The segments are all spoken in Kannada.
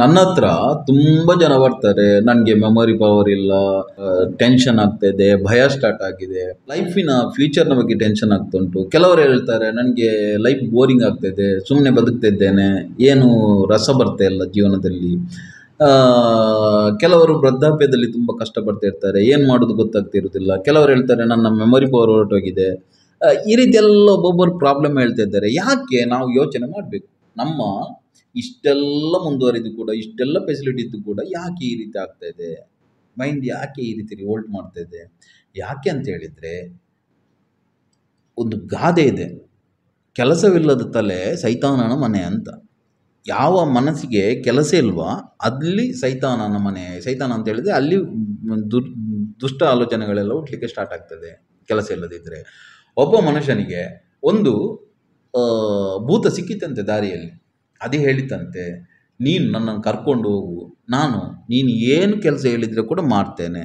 ನನ್ನ ಹತ್ರ ತುಂಬ ಜನ ಬರ್ತಾರೆ ನನಗೆ ಮೆಮೊರಿ ಪವರ್ ಇಲ್ಲ ಟೆನ್ಷನ್ ಆಗ್ತಾಯಿದೆ ಭಯ ಸ್ಟಾರ್ಟ್ ಆಗಿದೆ ಲೈಫಿನ ಫ್ಯೂಚರ್ನ ಬಗ್ಗೆ ಟೆನ್ಷನ್ ಉಂಟು ಕೆಲವರು ಹೇಳ್ತಾರೆ ನನಗೆ ಲೈಫ್ ಬೋರಿಂಗ್ ಆಗ್ತಾಯಿದೆ ಸುಮ್ಮನೆ ಬದುಕ್ತಿದ್ದೇನೆ ಏನು ರಸ ಬರ್ತಾ ಇಲ್ಲ ಜೀವನದಲ್ಲಿ ಕೆಲವರು ವೃದ್ಧಾಪ್ಯದಲ್ಲಿ ತುಂಬ ಕಷ್ಟಪಡ್ತಾ ಇರ್ತಾರೆ ಏನು ಮಾಡೋದು ಗೊತ್ತಾಗ್ತಿರೋದಿಲ್ಲ ಕೆಲವರು ಹೇಳ್ತಾರೆ ನನ್ನ ಮೆಮೊರಿ ಪವರ್ ಹೊರಟೋಗಿದೆ ಈ ರೀತಿಯೆಲ್ಲ ಒಬ್ಬೊಬ್ಬರು ಪ್ರಾಬ್ಲಮ್ ಹೇಳ್ತಾ ಇದ್ದಾರೆ ಯಾಕೆ ನಾವು ಯೋಚನೆ ಮಾಡಬೇಕು ನಮ್ಮ ಇಷ್ಟೆಲ್ಲ ಮುಂದುವರಿದು ಕೂಡ ಇಷ್ಟೆಲ್ಲ ಫೆಸಿಲಿಟಿ ಇದ್ದು ಕೂಡ ಯಾಕೆ ಈ ರೀತಿ ಆಗ್ತಾ ಇದೆ ಮೈಂಡ್ ಯಾಕೆ ಈ ರೀತಿ ರಿವೋಲ್ಟ್ ಮಾಡ್ತಾ ಇದೆ ಯಾಕೆ ಅಂತ ಹೇಳಿದರೆ ಒಂದು ಗಾದೆ ಇದೆ ಕೆಲಸವಿಲ್ಲದ ತಲೆ ಸೈತಾನನ ಮನೆ ಅಂತ ಯಾವ ಮನಸ್ಸಿಗೆ ಕೆಲಸ ಇಲ್ವಾ ಅಲ್ಲಿ ಸೈತಾನನ ಮನೆ ಸೈತಾನ ಅಂತ ಹೇಳಿದರೆ ಅಲ್ಲಿ ದು ದುಷ್ಟ ಆಲೋಚನೆಗಳೆಲ್ಲ ಹುಟ್ಟಲಿಕ್ಕೆ ಸ್ಟಾರ್ಟ್ ಆಗ್ತದೆ ಕೆಲಸ ಇಲ್ಲದಿದ್ದರೆ ಒಬ್ಬ ಮನುಷ್ಯನಿಗೆ ಒಂದು ಭೂತ ಸಿಕ್ಕಿತಂತೆ ದಾರಿಯಲ್ಲಿ ಅದು ಹೇಳಿತಂತೆ ನೀನು ನನ್ನನ್ನು ಕರ್ಕೊಂಡು ಹೋಗು ನಾನು ನೀನು ಏನು ಕೆಲಸ ಹೇಳಿದರೆ ಕೂಡ ಮಾಡ್ತೇನೆ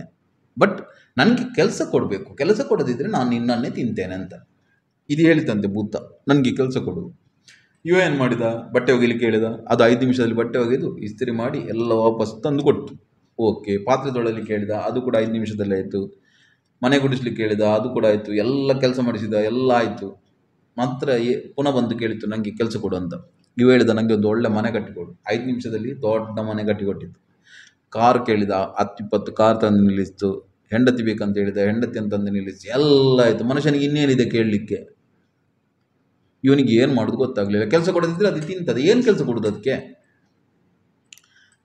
ಬಟ್ ನನಗೆ ಕೆಲಸ ಕೊಡಬೇಕು ಕೆಲಸ ಕೊಡದಿದ್ದರೆ ನಾನು ನಿನ್ನನ್ನೇ ತಿಂತೇನೆ ಅಂತ ಇದು ಹೇಳಿತಂತೆ ಭೂತ ನನಗೆ ಕೆಲಸ ಕೊಡು ಇವ ಏನು ಮಾಡಿದ ಬಟ್ಟೆ ಒಗಿಲಿಕ್ಕೆ ಹೇಳಿದ ಅದು ಐದು ನಿಮಿಷದಲ್ಲಿ ಬಟ್ಟೆ ಒಗೆದು ಇಸ್ತ್ರಿ ಮಾಡಿ ಎಲ್ಲ ವಾಪಸ್ ತಂದು ಕೊಡ್ತು ಓಕೆ ಪಾತ್ರೆ ತೊಳಲಿಕ್ಕೆ ಹೇಳಿದ ಅದು ಕೂಡ ಐದು ನಿಮಿಷದಲ್ಲಿ ಆಯಿತು ಮನೆ ಗುಡಿಸ್ಲಿಕ್ಕೆ ಕೇಳಿದ ಅದು ಕೂಡ ಆಯಿತು ಎಲ್ಲ ಕೆಲಸ ಮಾಡಿಸಿದ ಎಲ್ಲ ಆಯಿತು ಮಾತ್ರ ಎ ಪುನಃ ಬಂದು ಕೇಳಿತು ನನಗೆ ಕೆಲಸ ಕೊಡು ಅಂತ ನೀವು ಹೇಳಿದ ನನಗೆ ಒಂದು ಒಳ್ಳೆ ಮನೆ ಕಟ್ಟಿಕೊಡು ಐದು ನಿಮಿಷದಲ್ಲಿ ದೊಡ್ಡ ಮನೆ ಕಟ್ಟಿಕೊಟ್ಟಿತ್ತು ಕಾರ್ ಕೇಳಿದ ಹತ್ತು ಇಪ್ಪತ್ತು ಕಾರ್ ತಂದು ನಿಲ್ಲಿಸ್ತು ಹೆಂಡತಿ ಬೇಕಂತ ಹೇಳಿದ ಹೆಂಡತಿಯನ್ನು ತಂದು ನಿಲ್ಲಿಸಿ ಎಲ್ಲ ಆಯಿತು ಮನುಷ್ಯನಿಗೆ ಇನ್ನೇನಿದೆ ಕೇಳಲಿಕ್ಕೆ ಇವನಿಗೆ ಏನು ಮಾಡೋದು ಗೊತ್ತಾಗಲಿಲ್ಲ ಕೆಲಸ ಕೊಡೋದಿದ್ರೆ ಅದು ತಿಂತದೆ ಏನು ಕೆಲಸ ಕೊಡೋದು ಅದಕ್ಕೆ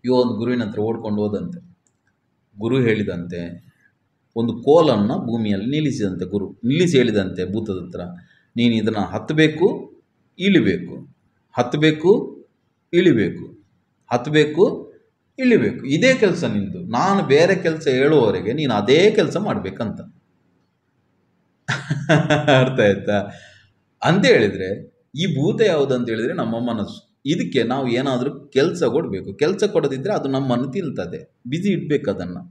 ಇವ ಒಂದು ಗುರುವಿನ ಹತ್ರ ಓಡ್ಕೊಂಡು ಹೋದಂತೆ ಗುರು ಹೇಳಿದಂತೆ ಒಂದು ಕೋಲನ್ನು ಭೂಮಿಯಲ್ಲಿ ನಿಲ್ಲಿಸಿದಂತೆ ಗುರು ನಿಲ್ಲಿಸಿ ಹೇಳಿದಂತೆ ಭೂತದ ಹತ್ರ ನೀನು ಇದನ್ನು ಹತ್ತಬೇಕು ಇಳಿಬೇಕು ಹತ್ತಬೇಕು ಇಳಿಬೇಕು ಹತ್ತಬೇಕು ಇಳಿಬೇಕು ಇದೇ ಕೆಲಸ ನಿಂದು ನಾನು ಬೇರೆ ಕೆಲಸ ಹೇಳುವವರೆಗೆ ನೀನು ಅದೇ ಕೆಲಸ ಮಾಡಬೇಕಂತ ಅರ್ಥ ಆಯ್ತಾ ಅಂತ ಈ ಭೂತ ಯಾವುದಂತ ಹೇಳಿದರೆ ನಮ್ಮ ಮನಸ್ಸು ಇದಕ್ಕೆ ನಾವು ಏನಾದರೂ ಕೆಲಸ ಕೊಡಬೇಕು ಕೆಲಸ ಕೊಡದಿದ್ದರೆ ಅದು ನಮ್ಮನ್ನು ತಿಳ್ತದೆ ಬ್ಯುಸಿ ಇಡಬೇಕು ಅದನ್ನು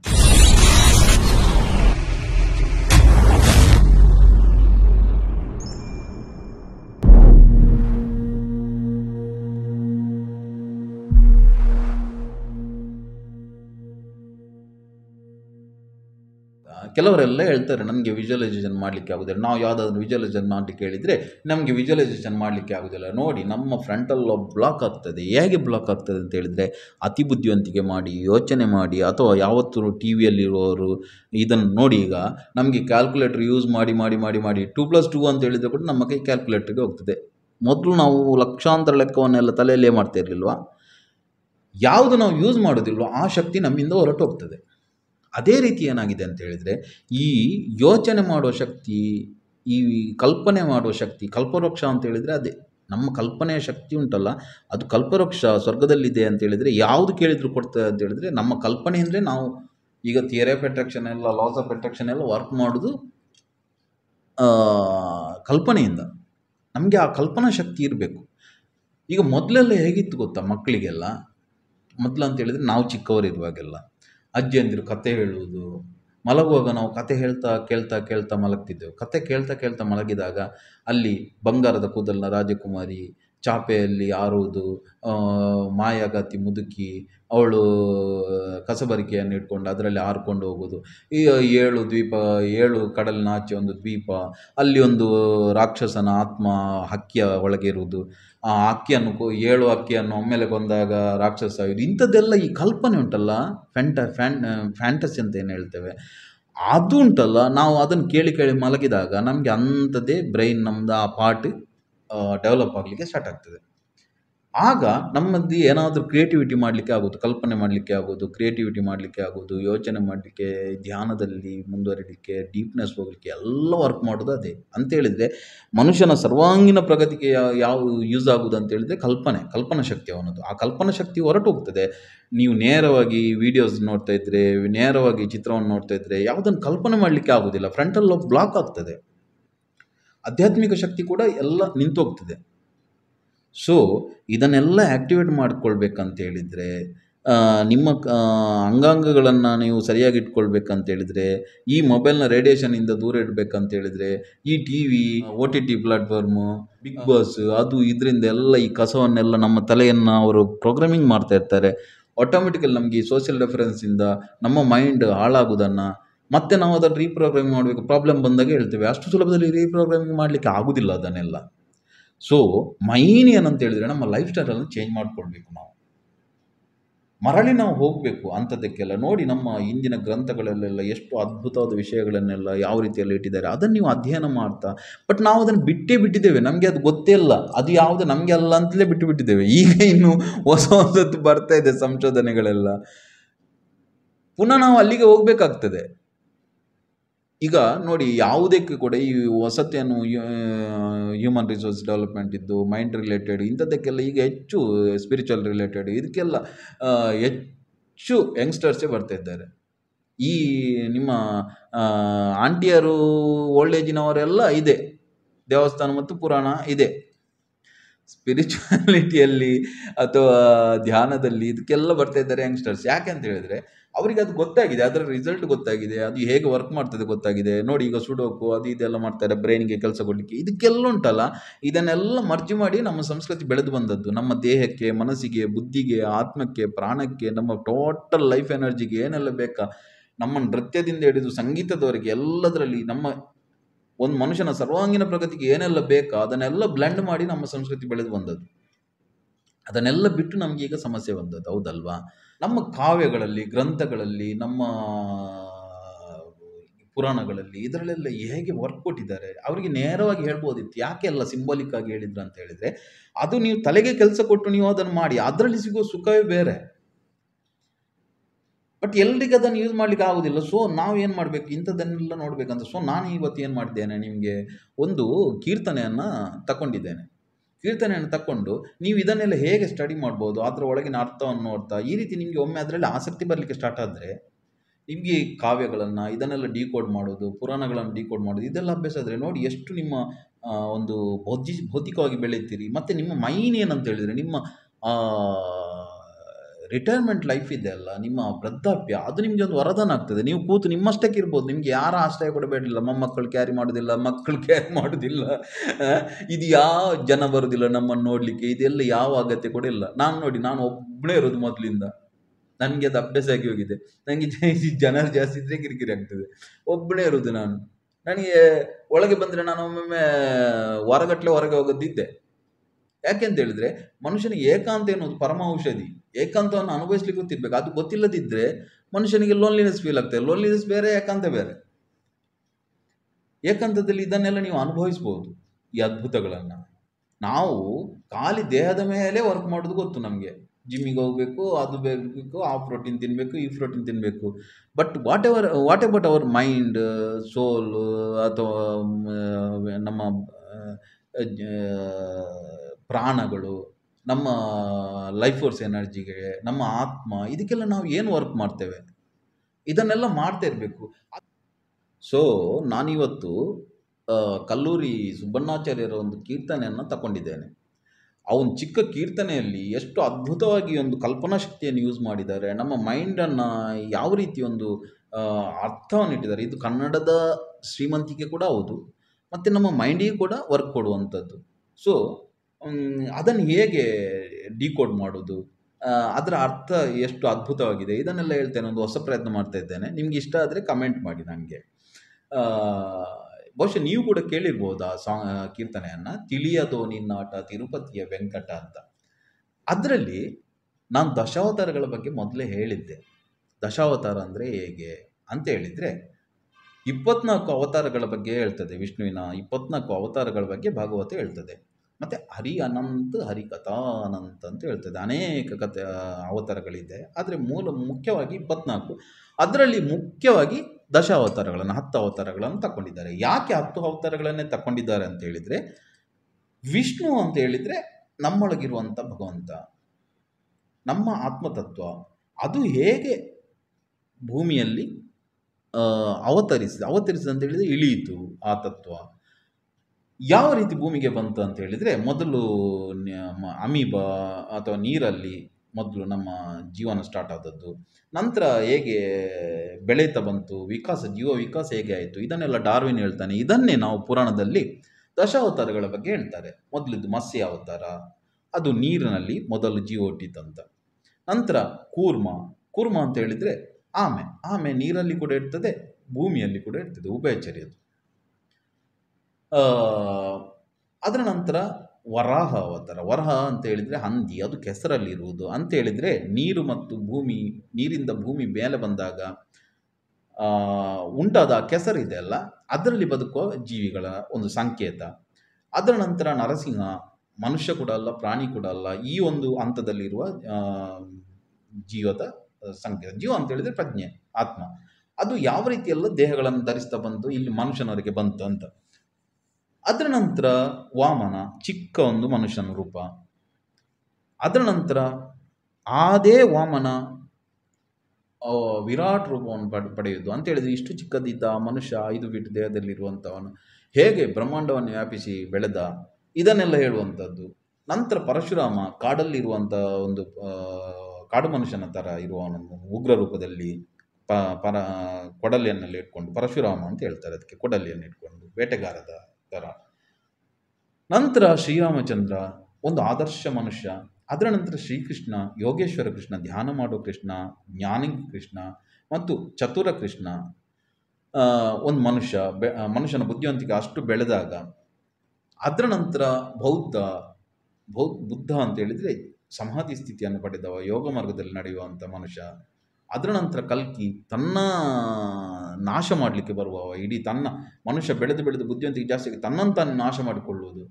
ಕೆಲವರೆಲ್ಲ ಹೇಳ್ತಾರೆ ನಮಗೆ ವಿಜುವಲೈಸೇಷನ್ ಮಾಡಲಿಕ್ಕೆ ಆಗೋದಿಲ್ಲ ನಾವು ಯಾವುದಾದ್ರು ವಿಜುವಲೈಸೇಷನ್ ಮಾಡಲಿಕ್ಕೆ ಹೇಳಿದರೆ ನಮಗೆ ವಿಜುವಲೈಸೇಷನ್ ಮಾಡಲಿಕ್ಕೆ ಆಗೋದಿಲ್ಲ ನೋಡಿ ನಮ್ಮ ಫ್ರಂಟಲ್ ಲೋಬ್ ಬ್ಲಾಕ್ ಆಗ್ತದೆ ಹೇಗೆ ಬ್ಲಾಕ್ ಆಗ್ತದೆ ಅಂತ ಹೇಳಿದರೆ ಅತಿ ಬುದ್ಧಿವಂತಿಕೆ ಮಾಡಿ ಯೋಚನೆ ಮಾಡಿ ಅಥವಾ ಯಾವತ್ತೂ ಟಿ ವಿಯಲ್ಲಿರುವವರು ಇದನ್ನು ನೋಡಿ ಈಗ ನಮಗೆ ಕ್ಯಾಲ್ಕುಲೇಟರ್ ಯೂಸ್ ಮಾಡಿ ಮಾಡಿ ಮಾಡಿ ಮಾಡಿ ಟೂ ಪ್ಲಸ್ ಟೂ ಅಂತ ಹೇಳಿದರೆ ಕೂಡ ನಮ್ಮ ಕೈ ಕ್ಯಾಲ್ಕುಲೇಟರ್ಗೆ ಹೋಗ್ತದೆ ಮೊದಲು ನಾವು ಲಕ್ಷಾಂತರ ಲೆಕ್ಕವನ್ನೆಲ್ಲ ತಲೆಯಲ್ಲೇ ಮಾಡ್ತಾ ಇರಲಿಲ್ವಾ ಯಾವುದು ನಾವು ಯೂಸ್ ಮಾಡೋದಿಲ್ವೋ ಆ ಶಕ್ತಿ ನಮ್ಮಿಂದ ಹೊರಟು ಹೋಗ್ತದೆ ಅದೇ ರೀತಿ ಏನಾಗಿದೆ ಅಂತ ಹೇಳಿದರೆ ಈ ಯೋಚನೆ ಮಾಡೋ ಶಕ್ತಿ ಈ ಕಲ್ಪನೆ ಮಾಡೋ ಶಕ್ತಿ ಕಲ್ಪವೃಕ್ಷ ಅಂತ ಹೇಳಿದರೆ ಅದೇ ನಮ್ಮ ಕಲ್ಪನೆಯ ಶಕ್ತಿ ಉಂಟಲ್ಲ ಅದು ಕಲ್ಪವೃಕ್ಷ ಸ್ವರ್ಗದಲ್ಲಿದೆ ಅಂತ ಹೇಳಿದರೆ ಯಾವುದು ಕೇಳಿದರೂ ಕೊಡ್ತದೆ ಅಂತ ಹೇಳಿದರೆ ನಮ್ಮ ಕಲ್ಪನೆ ಅಂದರೆ ನಾವು ಈಗ ಥಿಯರಿ ಆಫ್ ಅಟ್ರಾಕ್ಷನ್ ಎಲ್ಲ ಲಾಸ್ ಆಫ್ ಅಟ್ರಾಕ್ಷನ್ ಎಲ್ಲ ವರ್ಕ್ ಮಾಡೋದು ಕಲ್ಪನೆಯಿಂದ ನಮಗೆ ಆ ಕಲ್ಪನಾ ಶಕ್ತಿ ಇರಬೇಕು ಈಗ ಮೊದಲೆಲ್ಲ ಹೇಗಿತ್ತು ಗೊತ್ತಾ ಮಕ್ಕಳಿಗೆಲ್ಲ ಮೊದಲು ಅಂತೇಳಿದರೆ ನಾವು ಚಿಕ್ಕವರಿರುವಾಗೆಲ್ಲ ಅಜ್ಜಿಯಂದಿರು ಕತೆ ಹೇಳುವುದು ಮಲಗುವಾಗ ನಾವು ಕತೆ ಹೇಳ್ತಾ ಕೇಳ್ತಾ ಕೇಳ್ತಾ ಮಲಗ್ತಿದ್ದೆವು ಕತೆ ಕೇಳ್ತಾ ಕೇಳ್ತಾ ಮಲಗಿದಾಗ ಅಲ್ಲಿ ಬಂಗಾರದ ಕೂದಲಿನ ರಾಜಕುಮಾರಿ ಚಾಪೆಯಲ್ಲಿ ಹಾರುವುದು ಮಾಯಗಾತಿ ಮುದುಕಿ ಅವಳು ಕಸಬರಿಕೆಯನ್ನು ಇಟ್ಕೊಂಡು ಅದರಲ್ಲಿ ಹಾರ್ಕೊಂಡು ಹೋಗೋದು ಈ ಏಳು ದ್ವೀಪ ಏಳು ಕಡಲಿನಾಚೆ ಒಂದು ದ್ವೀಪ ಅಲ್ಲಿ ಒಂದು ರಾಕ್ಷಸನ ಆತ್ಮ ಹಕ್ಕಿಯ ಒಳಗಿರುವುದು ಆ ಹಕ್ಕಿಯನ್ನು ಕೊ ಏಳು ಹಕ್ಕಿಯನ್ನು ಒಮ್ಮೆಲೆ ಕೊಂದಾಗ ರಾಕ್ಷಸ ಇದು ಇಂಥದ್ದೆಲ್ಲ ಈ ಕಲ್ಪನೆ ಉಂಟಲ್ಲ ಫ್ಯಾಂಟ ಫ್ಯಾನ್ ಫ್ಯಾಂಟಸಿ ಅಂತ ಏನು ಹೇಳ್ತೇವೆ ಅದು ಉಂಟಲ್ಲ ನಾವು ಅದನ್ನು ಕೇಳಿ ಕೇಳಿ ಮಲಗಿದಾಗ ನಮಗೆ ಅಂಥದ್ದೇ ಬ್ರೈನ್ ನಮ್ದು ಆ ಪಾರ್ಟ್ ಡೆವಲಪ್ ಆಗಲಿಕ್ಕೆ ಸ್ಟಾರ್ಟ್ ಆಗ್ತದೆ ಆಗ ನಮ್ಮಲ್ಲಿ ಏನಾದರೂ ಕ್ರಿಯೇಟಿವಿಟಿ ಮಾಡಲಿಕ್ಕೆ ಆಗೋದು ಕಲ್ಪನೆ ಮಾಡಲಿಕ್ಕೆ ಆಗೋದು ಕ್ರಿಯೇಟಿವಿಟಿ ಮಾಡಲಿಕ್ಕೆ ಆಗೋದು ಯೋಚನೆ ಮಾಡಲಿಕ್ಕೆ ಧ್ಯಾನದಲ್ಲಿ ಮುಂದುವರಿಲಿಕ್ಕೆ ಡೀಪ್ನೆಸ್ ಹೋಗಲಿಕ್ಕೆ ಎಲ್ಲ ವರ್ಕ್ ಮಾಡೋದು ಅದೇ ಅಂತೇಳಿದರೆ ಮನುಷ್ಯನ ಸರ್ವಾಂಗೀಣ ಪ್ರಗತಿಗೆ ಯಾವ ಯೂಸ್ ಆಗೋದು ಅಂತೇಳಿದರೆ ಕಲ್ಪನೆ ಕಲ್ಪನಾ ಶಕ್ತಿ ಅವನದು ಆ ಕಲ್ಪನಾ ಶಕ್ತಿ ಹೊರಟು ಹೋಗ್ತದೆ ನೀವು ನೇರವಾಗಿ ವಿಡಿಯೋಸ್ ನೋಡ್ತಾ ಇದ್ದರೆ ನೇರವಾಗಿ ಚಿತ್ರವನ್ನು ನೋಡ್ತಾ ಇದ್ದರೆ ಯಾವುದನ್ನು ಕಲ್ಪನೆ ಮಾಡಲಿಕ್ಕೆ ಆಗೋದಿಲ್ಲ ಫ್ರಂಟಲ್ ಬ್ಲಾಕ್ ಆಗ್ತದೆ ಆಧ್ಯಾತ್ಮಿಕ ಶಕ್ತಿ ಕೂಡ ಎಲ್ಲ ನಿಂತೋಗ್ತದೆ ಸೊ ಇದನ್ನೆಲ್ಲ ಆ್ಯಕ್ಟಿವೇಟ್ ಮಾಡಿಕೊಳ್ಬೇಕಂತೇಳಿದರೆ ನಿಮ್ಮ ಅಂಗಾಂಗಗಳನ್ನು ನೀವು ಸರಿಯಾಗಿ ಇಟ್ಕೊಳ್ಬೇಕಂತೇಳಿದರೆ ಈ ಮೊಬೈಲ್ನ ರೇಡಿಯೇಷನಿಂದ ದೂರ ಇಡಬೇಕಂತೇಳಿದರೆ ಈ T V O T T platform Bigg Boss ಅದು ಇದರಿಂದ ಎಲ್ಲ ಈ ಕಸವನ್ನೆಲ್ಲ ನಮ್ಮ ತಲೆಯನ್ನು ಅವರು ಪ್ರೋಗ್ರಾಮಿಂಗ್ ಮಾಡ್ತಾ ಇರ್ತಾರೆ ಆಟೋಮೆಟಿಕಲ್ ನಮಗೆ ಈ ಸೋಷಿಯಲ್ ರೆಫರೆನ್ಸಿಂದ ನಮ್ಮ ಮೈಂಡ್ ಹಾಳಾಗೋದನ್ನು ಮತ್ತೆ ನಾವು ಅದನ್ನು ರೀಪ್ರೋಗ್ರಾಮಿಂಗ್ ಮಾಡಬೇಕು ಪ್ರಾಬ್ಲಮ್ ಬಂದಾಗ ಹೇಳ್ತೇವೆ ಅಷ್ಟು ಸುಲಭದಲ್ಲಿ ರೀಪ್ರೋಗ್ರಾಮಿಂಗ್ ಮಾಡಲಿಕ್ಕೆ ಆಗೋದಿಲ್ಲ ಅದನ್ನೆಲ್ಲ ಸೊ ಮೈನ್ ಏನಂತ ಹೇಳಿದರೆ ನಮ್ಮ ಲೈಫ್ ಸ್ಟೈಲನ್ನು ಚೇಂಜ್ ಮಾಡಿಕೊಳ್ಬೇಕು ನಾವು ಮರಳಿ ನಾವು ಹೋಗಬೇಕು ಅಂಥದ್ದಕ್ಕೆಲ್ಲ ನೋಡಿ ನಮ್ಮ ಹಿಂದಿನ ಗ್ರಂಥಗಳಲ್ಲೆಲ್ಲ ಎಷ್ಟು ಅದ್ಭುತವಾದ ವಿಷಯಗಳನ್ನೆಲ್ಲ ಯಾವ ರೀತಿಯಲ್ಲಿ ಇಟ್ಟಿದ್ದಾರೆ ಅದನ್ನು ನೀವು ಅಧ್ಯಯನ ಮಾಡ್ತಾ ಬಟ್ ನಾವು ಅದನ್ನು ಬಿಟ್ಟೇ ಬಿಟ್ಟಿದ್ದೇವೆ ನಮಗೆ ಅದು ಗೊತ್ತೇ ಇಲ್ಲ ಅದು ಯಾವುದು ನಮಗೆ ಅಲ್ಲ ಅಂತಲೇ ಬಿಟ್ಟು ಬಿಟ್ಟಿದ್ದೇವೆ ಈಗ ಇನ್ನು ಹೊಸ ಹೊಸತ್ತು ಬರ್ತಾ ಇದೆ ಸಂಶೋಧನೆಗಳೆಲ್ಲ ಪುನಃ ನಾವು ಅಲ್ಲಿಗೆ ಹೋಗ್ಬೇಕಾಗ್ತದೆ ಈಗ ನೋಡಿ ಯಾವುದಕ್ಕೆ ಕೂಡ ಈ ವಸತಿಯನ್ನು ಹ್ಯೂಮನ್ ರಿಸೋರ್ಸ್ ಡೆವಲಪ್ಮೆಂಟ್ ಇದ್ದು ಮೈಂಡ್ ರಿಲೇಟೆಡ್ ಇಂಥದ್ದಕ್ಕೆಲ್ಲ ಈಗ ಹೆಚ್ಚು ಸ್ಪಿರಿಚುವಲ್ ರಿಲೇಟೆಡ್ ಇದಕ್ಕೆಲ್ಲ ಹೆಚ್ಚು ಯಂಗ್ಸ್ಟರ್ಸೇ ಬರ್ತಾ ಇದ್ದಾರೆ ಈ ನಿಮ್ಮ ಆಂಟಿಯರು ಓಲ್ಡ್ ಏಜಿನವರೆಲ್ಲ ಇದೆ ದೇವಸ್ಥಾನ ಮತ್ತು ಪುರಾಣ ಇದೆ ಸ್ಪಿರಿಚುವಾಲಿಟಿಯಲ್ಲಿ ಅಥವಾ ಧ್ಯಾನದಲ್ಲಿ ಇದಕ್ಕೆಲ್ಲ ಬರ್ತಾ ಇದ್ದಾರೆ ಯಂಗ್ಸ್ಟರ್ಸ್ ಯಾಕೆ ಅಂತ ಹೇಳಿದ್ರೆ ಅವರಿಗೆ ಅದು ಗೊತ್ತಾಗಿದೆ ಅದರ ರಿಸಲ್ಟ್ ಗೊತ್ತಾಗಿದೆ ಅದು ಹೇಗೆ ವರ್ಕ್ ಮಾಡ್ತದೆ ಗೊತ್ತಾಗಿದೆ ನೋಡಿ ಈಗ ಸುಡೋಕು ಅದು ಇದೆಲ್ಲ ಮಾಡ್ತಾರೆ ಬ್ರೈನ್ಗೆ ಕೆಲಸ ಕೊಡಲಿಕ್ಕೆ ಇದಕ್ಕೆಲ್ಲ ಉಂಟಲ್ಲ ಇದನ್ನೆಲ್ಲ ಮರ್ಜಿ ಮಾಡಿ ನಮ್ಮ ಸಂಸ್ಕೃತಿ ಬೆಳೆದು ಬಂದದ್ದು ನಮ್ಮ ದೇಹಕ್ಕೆ ಮನಸ್ಸಿಗೆ ಬುದ್ಧಿಗೆ ಆತ್ಮಕ್ಕೆ ಪ್ರಾಣಕ್ಕೆ ನಮ್ಮ ಟೋಟಲ್ ಲೈಫ್ ಎನರ್ಜಿಗೆ ಏನೆಲ್ಲ ಬೇಕಾ ನಮ್ಮ ನೃತ್ಯದಿಂದ ಹಿಡಿದು ಸಂಗೀತದವರೆಗೆ ಎಲ್ಲದರಲ್ಲಿ ನಮ್ಮ ಒಂದು ಮನುಷ್ಯನ ಸರ್ವಾಂಗೀಣ ಪ್ರಗತಿಗೆ ಏನೆಲ್ಲ ಬೇಕಾ ಅದನ್ನೆಲ್ಲ ಬ್ಲೆಂಡ್ ಮಾಡಿ ನಮ್ಮ ಸಂಸ್ಕೃತಿ ಬೆಳೆದು ಬಂದದ್ದು ಅದನ್ನೆಲ್ಲ ಬಿಟ್ಟು ನಮಗೀಗ ಸಮಸ್ಯೆ ಬಂದದ್ದು ಹೌದಲ್ವಾ ನಮ್ಮ ಕಾವ್ಯಗಳಲ್ಲಿ ಗ್ರಂಥಗಳಲ್ಲಿ ನಮ್ಮ ಪುರಾಣಗಳಲ್ಲಿ ಇದರಲ್ಲೆಲ್ಲ ಹೇಗೆ ವರ್ಕ್ ಕೊಟ್ಟಿದ್ದಾರೆ ಅವರಿಗೆ ನೇರವಾಗಿ ಹೇಳ್ಬೋದಿತ್ತು ಯಾಕೆ ಎಲ್ಲ ಆಗಿ ಹೇಳಿದ್ರು ಅಂತ ಹೇಳಿದರೆ ಅದು ನೀವು ತಲೆಗೆ ಕೆಲಸ ಕೊಟ್ಟು ನೀವು ಅದನ್ನು ಮಾಡಿ ಅದರಲ್ಲಿ ಸಿಗೋ ಸುಖವೇ ಬೇರೆ ಬಟ್ ಎಲ್ರಿಗೂ ಅದನ್ನು ಯೂಸ್ ಮಾಡಲಿಕ್ಕೆ ಆಗೋದಿಲ್ಲ ಸೊ ನಾವು ಏನು ಮಾಡಬೇಕು ಇಂಥದ್ದನ್ನೆಲ್ಲ ನೋಡಬೇಕಂತ ಸೊ ನಾನು ಇವತ್ತು ಏನು ಮಾಡಿದ್ದೇನೆ ನಿಮಗೆ ಒಂದು ಕೀರ್ತನೆಯನ್ನು ತಗೊಂಡಿದ್ದೇನೆ ಕೀರ್ತನೆಯನ್ನು ತಕ್ಕೊಂಡು ನೀವು ಇದನ್ನೆಲ್ಲ ಹೇಗೆ ಸ್ಟಡಿ ಮಾಡ್ಬೋದು ಅದರ ಒಳಗಿನ ಅರ್ಥವನ್ನು ನೋಡ್ತಾ ಈ ರೀತಿ ನಿಮಗೆ ಒಮ್ಮೆ ಅದರಲ್ಲಿ ಆಸಕ್ತಿ ಬರಲಿಕ್ಕೆ ಸ್ಟಾರ್ಟ್ ಆದರೆ ನಿಮಗೆ ಕಾವ್ಯಗಳನ್ನು ಇದನ್ನೆಲ್ಲ ಡಿಕೋಡ್ ಮಾಡೋದು ಪುರಾಣಗಳನ್ನು ಡಿಕೋಡ್ ಮಾಡೋದು ಇದೆಲ್ಲ ಅಭ್ಯಾಸ ಆದರೆ ನೋಡಿ ಎಷ್ಟು ನಿಮ್ಮ ಒಂದು ಬೌದ್ಧಿ ಭೌತಿಕವಾಗಿ ಬೆಳೆಯುತ್ತೀರಿ ಮತ್ತು ನಿಮ್ಮ ಮೈನ್ ಏನಂತ ಹೇಳಿದರೆ ನಿಮ್ಮ ರಿಟೈರ್ಮೆಂಟ್ ಲೈಫ್ ಇದೆ ಅಲ್ಲ ನಿಮ್ಮ ವೃದ್ಧಾಪ್ಯ ಅದು ನಿಮಗೆ ಒಂದು ವರದಾನ ಆಗ್ತದೆ ನೀವು ಕೂತು ನಿಮ್ಮಷ್ಟಕ್ಕೆ ಇರ್ಬೋದು ನಿಮಗೆ ಯಾರ ಆಶ್ರಯ ಕೊಡಬೇಡಿಲ್ಲ ಮೊಮ್ಮಕ್ಕಳು ಕ್ಯಾರಿ ಮಾಡೋದಿಲ್ಲ ಮಕ್ಕಳು ಕ್ಯಾರಿ ಮಾಡೋದಿಲ್ಲ ಇದು ಯಾವ ಜನ ಬರೋದಿಲ್ಲ ನಮ್ಮನ್ನು ನೋಡಲಿಕ್ಕೆ ಇದೆಲ್ಲ ಯಾವ ಅಗತ್ಯ ಕೂಡ ಇಲ್ಲ ನಾನು ನೋಡಿ ನಾನು ಒಬ್ಬನೇ ಇರೋದು ಮೊದಲಿಂದ ನನಗೆ ಅದು ಅಭ್ಯಾಸ ಆಗಿ ಹೋಗಿದೆ ನನಗೆ ಜನರು ಜಾಸ್ತಿ ಇದ್ರೆ ಕಿರಿಕಿರಿ ಆಗ್ತದೆ ಒಬ್ಬನೇ ಇರೋದು ನಾನು ನನಗೆ ಒಳಗೆ ಬಂದರೆ ನಾನು ಒಮ್ಮೊಮ್ಮೆ ವಾರಗಟ್ಟಲೆ ಹೊರಗೆ ಹೋಗೋದಿದ್ದೆ ಹೇಳಿದ್ರೆ ಮನುಷ್ಯನಿಗೆ ಏಕಾಂತ ಎನ್ನುವುದು ಪರಮ ಔಷಧಿ ಏಕಾಂತವನ್ನು ಅನುಭವಿಸಲಿಕ್ಕೆ ಗೊತ್ತಿರಬೇಕು ಅದು ಗೊತ್ತಿಲ್ಲದಿದ್ದರೆ ಮನುಷ್ಯನಿಗೆ ಲೋನ್ಲಿನೆಸ್ ಫೀಲ್ ಆಗ್ತದೆ ಲೋನ್ಲಿನೆಸ್ ಬೇರೆ ಏಕಾಂತ ಬೇರೆ ಏಕಾಂತದಲ್ಲಿ ಇದನ್ನೆಲ್ಲ ನೀವು ಅನುಭವಿಸ್ಬೋದು ಈ ಅದ್ಭುತಗಳನ್ನು ನಾವು ಖಾಲಿ ದೇಹದ ಮೇಲೆ ವರ್ಕ್ ಮಾಡೋದು ಗೊತ್ತು ನಮಗೆ ಜಿಮ್ಮಿಗೆ ಹೋಗಬೇಕು ಅದು ಬೇಕು ಆ ಪ್ರೋಟೀನ್ ತಿನ್ನಬೇಕು ಈ ಪ್ರೋಟೀನ್ ತಿನ್ನಬೇಕು but whatever what about our mind soul ಅಥವಾ ನಮ್ಮ ಪ್ರಾಣಗಳು ನಮ್ಮ ಲೈಫ್ ಫೋರ್ಸ್ ಎನರ್ಜಿಗೆ ನಮ್ಮ ಆತ್ಮ ಇದಕ್ಕೆಲ್ಲ ನಾವು ಏನು ವರ್ಕ್ ಮಾಡ್ತೇವೆ ಇದನ್ನೆಲ್ಲ ಮಾಡ್ತಾ ಇರಬೇಕು ಸೊ ನಾನಿವತ್ತು ಕಲ್ಲೂರಿ ಸುಬ್ಬಣ್ಣಾಚಾರ್ಯರ ಒಂದು ಕೀರ್ತನೆಯನ್ನು ತಗೊಂಡಿದ್ದೇನೆ ಅವನ ಚಿಕ್ಕ ಕೀರ್ತನೆಯಲ್ಲಿ ಎಷ್ಟು ಅದ್ಭುತವಾಗಿ ಒಂದು ಕಲ್ಪನಾ ಶಕ್ತಿಯನ್ನು ಯೂಸ್ ಮಾಡಿದ್ದಾರೆ ನಮ್ಮ ಮೈಂಡನ್ನು ಯಾವ ರೀತಿ ಒಂದು ಅರ್ಥವನ್ನು ಇಟ್ಟಿದ್ದಾರೆ ಇದು ಕನ್ನಡದ ಶ್ರೀಮಂತಿಕೆ ಕೂಡ ಹೌದು ಮತ್ತು ನಮ್ಮ ಮೈಂಡಿಗೆ ಕೂಡ ವರ್ಕ್ ಕೊಡುವಂಥದ್ದು ಸೊ ಅದನ್ನು ಹೇಗೆ ಡಿಕೋಡ್ ಮಾಡೋದು ಅದರ ಅರ್ಥ ಎಷ್ಟು ಅದ್ಭುತವಾಗಿದೆ ಇದನ್ನೆಲ್ಲ ಹೇಳ್ತೇನೆ ಒಂದು ಹೊಸ ಪ್ರಯತ್ನ ಮಾಡ್ತಾ ಇದ್ದೇನೆ ನಿಮ್ಗೆ ಇಷ್ಟ ಆದರೆ ಕಮೆಂಟ್ ಮಾಡಿ ನನಗೆ ಬಹುಶಃ ನೀವು ಕೂಡ ಕೇಳಿರ್ಬೋದು ಆ ಸಾಂಗ್ ಕೀರ್ತನೆಯನ್ನು ಧೋನಿ ನಿನ್ನಾಟ ತಿರುಪತಿಯ ವೆಂಕಟ ಅಂತ ಅದರಲ್ಲಿ ನಾನು ದಶಾವತಾರಗಳ ಬಗ್ಗೆ ಮೊದಲೇ ಹೇಳಿದ್ದೆ ದಶಾವತಾರ ಅಂದರೆ ಹೇಗೆ ಅಂತ ಹೇಳಿದರೆ ಇಪ್ಪತ್ನಾಲ್ಕು ಅವತಾರಗಳ ಬಗ್ಗೆ ಹೇಳ್ತದೆ ವಿಷ್ಣುವಿನ ಇಪ್ಪತ್ನಾಲ್ಕು ಅವತಾರಗಳ ಬಗ್ಗೆ ಭಾಗವತ ಹೇಳ್ತದೆ ಮತ್ತು ಹರಿ ಅನಂತ ಹರಿ ಅನಂತ ಅಂತ ಹೇಳ್ತದೆ ಅನೇಕ ಕಥೆ ಅವತಾರಗಳಿದೆ ಆದರೆ ಮೂಲ ಮುಖ್ಯವಾಗಿ ಇಪ್ಪತ್ನಾಲ್ಕು ಅದರಲ್ಲಿ ಮುಖ್ಯವಾಗಿ ದಶ ಅವತಾರಗಳನ್ನು ಹತ್ತು ಅವತಾರಗಳನ್ನು ತಗೊಂಡಿದ್ದಾರೆ ಯಾಕೆ ಹತ್ತು ಅವತಾರಗಳನ್ನೇ ತಗೊಂಡಿದ್ದಾರೆ ಅಂತ ಹೇಳಿದರೆ ವಿಷ್ಣು ಅಂತ ಹೇಳಿದರೆ ನಮ್ಮೊಳಗಿರುವಂಥ ಭಗವಂತ ನಮ್ಮ ಆತ್ಮತತ್ವ ಅದು ಹೇಗೆ ಭೂಮಿಯಲ್ಲಿ ಅವತರಿಸಿದೆ ಅವತರಿಸಿದೆ ಅಂತ ಹೇಳಿದರೆ ಇಳಿಯಿತು ಆ ತತ್ವ ಯಾವ ರೀತಿ ಭೂಮಿಗೆ ಬಂತು ಅಂತ ಹೇಳಿದರೆ ಮೊದಲು ಅಮೀಬಾ ಅಥವಾ ನೀರಲ್ಲಿ ಮೊದಲು ನಮ್ಮ ಜೀವನ ಸ್ಟಾರ್ಟ್ ಆದದ್ದು ನಂತರ ಹೇಗೆ ಬೆಳೀತಾ ಬಂತು ವಿಕಾಸ ಜೀವ ವಿಕಾಸ ಹೇಗೆ ಆಯಿತು ಇದನ್ನೆಲ್ಲ ಡಾರ್ವಿನ್ ಹೇಳ್ತಾನೆ ಇದನ್ನೇ ನಾವು ಪುರಾಣದಲ್ಲಿ ದಶಾವತಾರಗಳ ಬಗ್ಗೆ ಹೇಳ್ತಾರೆ ಮೊದಲಿದ್ದು ಮತ್ಸ್ಯ ಅವತಾರ ಅದು ನೀರಿನಲ್ಲಿ ಮೊದಲು ಜೀವ ಹುಟ್ಟಿತಂತ ನಂತರ ಕೂರ್ಮ ಕೂರ್ಮ ಅಂತ ಹೇಳಿದರೆ ಆಮೆ ಆಮೆ ನೀರಲ್ಲಿ ಕೂಡ ಇರ್ತದೆ ಭೂಮಿಯಲ್ಲಿ ಕೂಡ ಇರ್ತದೆ ಉಭಯಚರ್ಯದು ಅದರ ನಂತರ ವರಾಹ ಅವತಾರ ವರಹ ಅಂತ ಹೇಳಿದರೆ ಹಂದಿ ಅದು ಕೆಸರಲ್ಲಿರುವುದು ಅಂತ ಹೇಳಿದರೆ ನೀರು ಮತ್ತು ಭೂಮಿ ನೀರಿಂದ ಭೂಮಿ ಮೇಲೆ ಬಂದಾಗ ಉಂಟಾದ ಕೆಸರಿದೆ ಅಲ್ಲ ಅದರಲ್ಲಿ ಬದುಕುವ ಜೀವಿಗಳ ಒಂದು ಸಂಕೇತ ಅದರ ನಂತರ ನರಸಿಂಹ ಮನುಷ್ಯ ಕೂಡ ಅಲ್ಲ ಪ್ರಾಣಿ ಕೂಡ ಅಲ್ಲ ಈ ಒಂದು ಹಂತದಲ್ಲಿರುವ ಜೀವದ ಸಂಕೇತ ಜೀವ ಅಂತ ಹೇಳಿದರೆ ಪ್ರಜ್ಞೆ ಆತ್ಮ ಅದು ಯಾವ ರೀತಿಯೆಲ್ಲ ದೇಹಗಳನ್ನು ಧರಿಸ್ತಾ ಬಂತು ಇಲ್ಲಿ ಮನುಷ್ಯನವರಿಗೆ ಬಂತು ಅಂತ ಅದರ ನಂತರ ವಾಮನ ಚಿಕ್ಕ ಒಂದು ಮನುಷ್ಯನ ರೂಪ ಅದರ ನಂತರ ಅದೇ ವಾಮನ ವಿರಾಟ್ ರೂಪವನ್ನು ಪಡ್ ಪಡೆಯುವುದು ಅಂತ ಹೇಳಿದ್ರೆ ಇಷ್ಟು ಚಿಕ್ಕದಿದ್ದ ಮನುಷ್ಯ ಐದು ಬಿಟ್ಟು ದೇಹದಲ್ಲಿರುವಂಥವನು ಹೇಗೆ ಬ್ರಹ್ಮಾಂಡವನ್ನು ವ್ಯಾಪಿಸಿ ಬೆಳೆದ ಇದನ್ನೆಲ್ಲ ಹೇಳುವಂಥದ್ದು ನಂತರ ಪರಶುರಾಮ ಕಾಡಲ್ಲಿರುವಂಥ ಒಂದು ಕಾಡು ಮನುಷ್ಯನ ಥರ ಇರುವ ಉಗ್ರ ರೂಪದಲ್ಲಿ ಪ ಪರ ಕೊಡಲಿಯನ್ನೆಲ್ಲ ಇಟ್ಕೊಂಡು ಪರಶುರಾಮ ಅಂತ ಹೇಳ್ತಾರೆ ಅದಕ್ಕೆ ಕೊಡಲಿಯನ್ನು ಇಟ್ಕೊಂಡು ಬೇಟೆಗಾರದ ನಂತರ ಶ್ರೀರಾಮಚಂದ್ರ ಒಂದು ಆದರ್ಶ ಮನುಷ್ಯ ಅದರ ನಂತರ ಶ್ರೀಕೃಷ್ಣ ಯೋಗೇಶ್ವರ ಕೃಷ್ಣ ಧ್ಯಾನ ಮಾಡೋ ಕೃಷ್ಣ ಜ್ಞಾನಿ ಕೃಷ್ಣ ಮತ್ತು ಚತುರ ಕೃಷ್ಣ ಒಂದು ಮನುಷ್ಯ ಬೆ ಮನುಷ್ಯನ ಬುದ್ಧಿವಂತಿಕೆ ಅಷ್ಟು ಬೆಳೆದಾಗ ಅದರ ನಂತರ ಬೌದ್ಧ ಬೌದ್ಧ ಬುದ್ಧ ಅಂತ ಹೇಳಿದರೆ ಸಮಾಧಿ ಸ್ಥಿತಿಯನ್ನು ಪಡೆದವ ಯೋಗ ಮಾರ್ಗದಲ್ಲಿ ನಡೆಯುವಂಥ ಮನುಷ್ಯ ಅದರ ನಂತರ ಕಲ್ಕಿ ತನ್ನ ನಾಶ ಮಾಡಲಿಕ್ಕೆ ಬರುವ ಇಡೀ ತನ್ನ ಮನುಷ್ಯ ಬೆಳೆದು ಬೆಳೆದು ಬುದ್ಧಿವಂತಿಕೆ ಜಾಸ್ತಿ ತನ್ನನ್ನು ನಾಶ ಮಾಡಿಕೊಳ್ಳುವುದು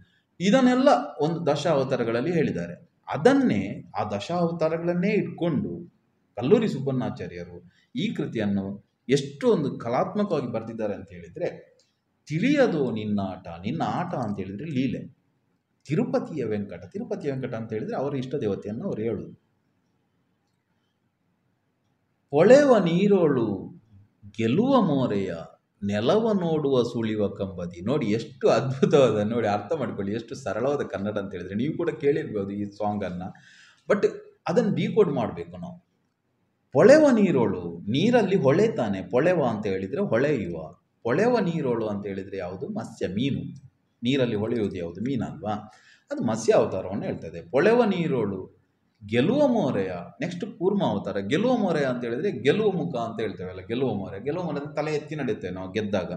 ಇದನ್ನೆಲ್ಲ ಒಂದು ದಶಾವತಾರಗಳಲ್ಲಿ ಹೇಳಿದ್ದಾರೆ ಅದನ್ನೇ ಆ ದಶಾವತಾರಗಳನ್ನೇ ಇಟ್ಕೊಂಡು ಕಲ್ಲೂರಿ ಸುಬ್ಬಣ್ಣಾಚಾರ್ಯರು ಈ ಕೃತಿಯನ್ನು ಎಷ್ಟು ಒಂದು ಕಲಾತ್ಮಕವಾಗಿ ಬರೆದಿದ್ದಾರೆ ಅಂತ ಹೇಳಿದರೆ ತಿಳಿಯದು ನಿನ್ನ ಆಟ ನಿನ್ನ ಆಟ ಅಂತ ಹೇಳಿದರೆ ಲೀಲೆ ತಿರುಪತಿಯ ವೆಂಕಟ ತಿರುಪತಿಯ ವೆಂಕಟ ಅಂತ ಹೇಳಿದರೆ ಅವರ ಇಷ್ಟ ದೇವತೆಯನ್ನು ಅವರು ಹೇಳೋದು ಹೊಳೆವ ನೀರೋಳು ಗೆಲುವ ಮೋರೆಯ ನೆಲವ ನೋಡುವ ಸುಳಿವ ಕಂಬದಿ ನೋಡಿ ಎಷ್ಟು ಅದ್ಭುತವಾದ ನೋಡಿ ಅರ್ಥ ಮಾಡ್ಕೊಳ್ಳಿ ಎಷ್ಟು ಸರಳವಾದ ಕನ್ನಡ ಅಂತ ಹೇಳಿದ್ರೆ ನೀವು ಕೂಡ ಕೇಳಿರ್ಬೋದು ಈ ಸಾಂಗನ್ನು ಬಟ್ ಅದನ್ನು ಡಿಕೋಡ್ ಮಾಡಬೇಕು ನಾವು ಹೊಳೆವ ನೀರೋಳು ನೀರಲ್ಲಿ ಹೊಳೆತಾನೆ ಪೊಳೆವ ಅಂತ ಹೇಳಿದರೆ ಹೊಳೆಯುವ ಹೊಳೆವ ನೀರೋಳು ಅಂತ ಹೇಳಿದರೆ ಯಾವುದು ಮತ್ಸ್ಯ ಮೀನು ನೀರಲ್ಲಿ ಹೊಳೆಯುವುದು ಯಾವುದು ಮೀನಲ್ವಾ ಅದು ಮತ್ಸ್ಯ ಅವತಾರವನ್ನು ಹೇಳ್ತದೆ ಪೊಳೆವ ನೀರೋಳು ಗೆಲುವ ಮೋರೆಯ ನೆಕ್ಸ್ಟ್ ಕೂರ್ಮ ಅವತಾರ ಗೆಲುವ ಮೋರೆಯ ಅಂತ ಹೇಳಿದ್ರೆ ಗೆಲುವ ಮುಖ ಅಂತ ಹೇಳ್ತೇವಲ್ಲ ಗೆಲುವ ಮೋರೆ ಗೆಲುವ ಮೋರೆ ತಲೆ ಎತ್ತಿ ನಡೀತೇವೆ ನಾವು ಗೆದ್ದಾಗ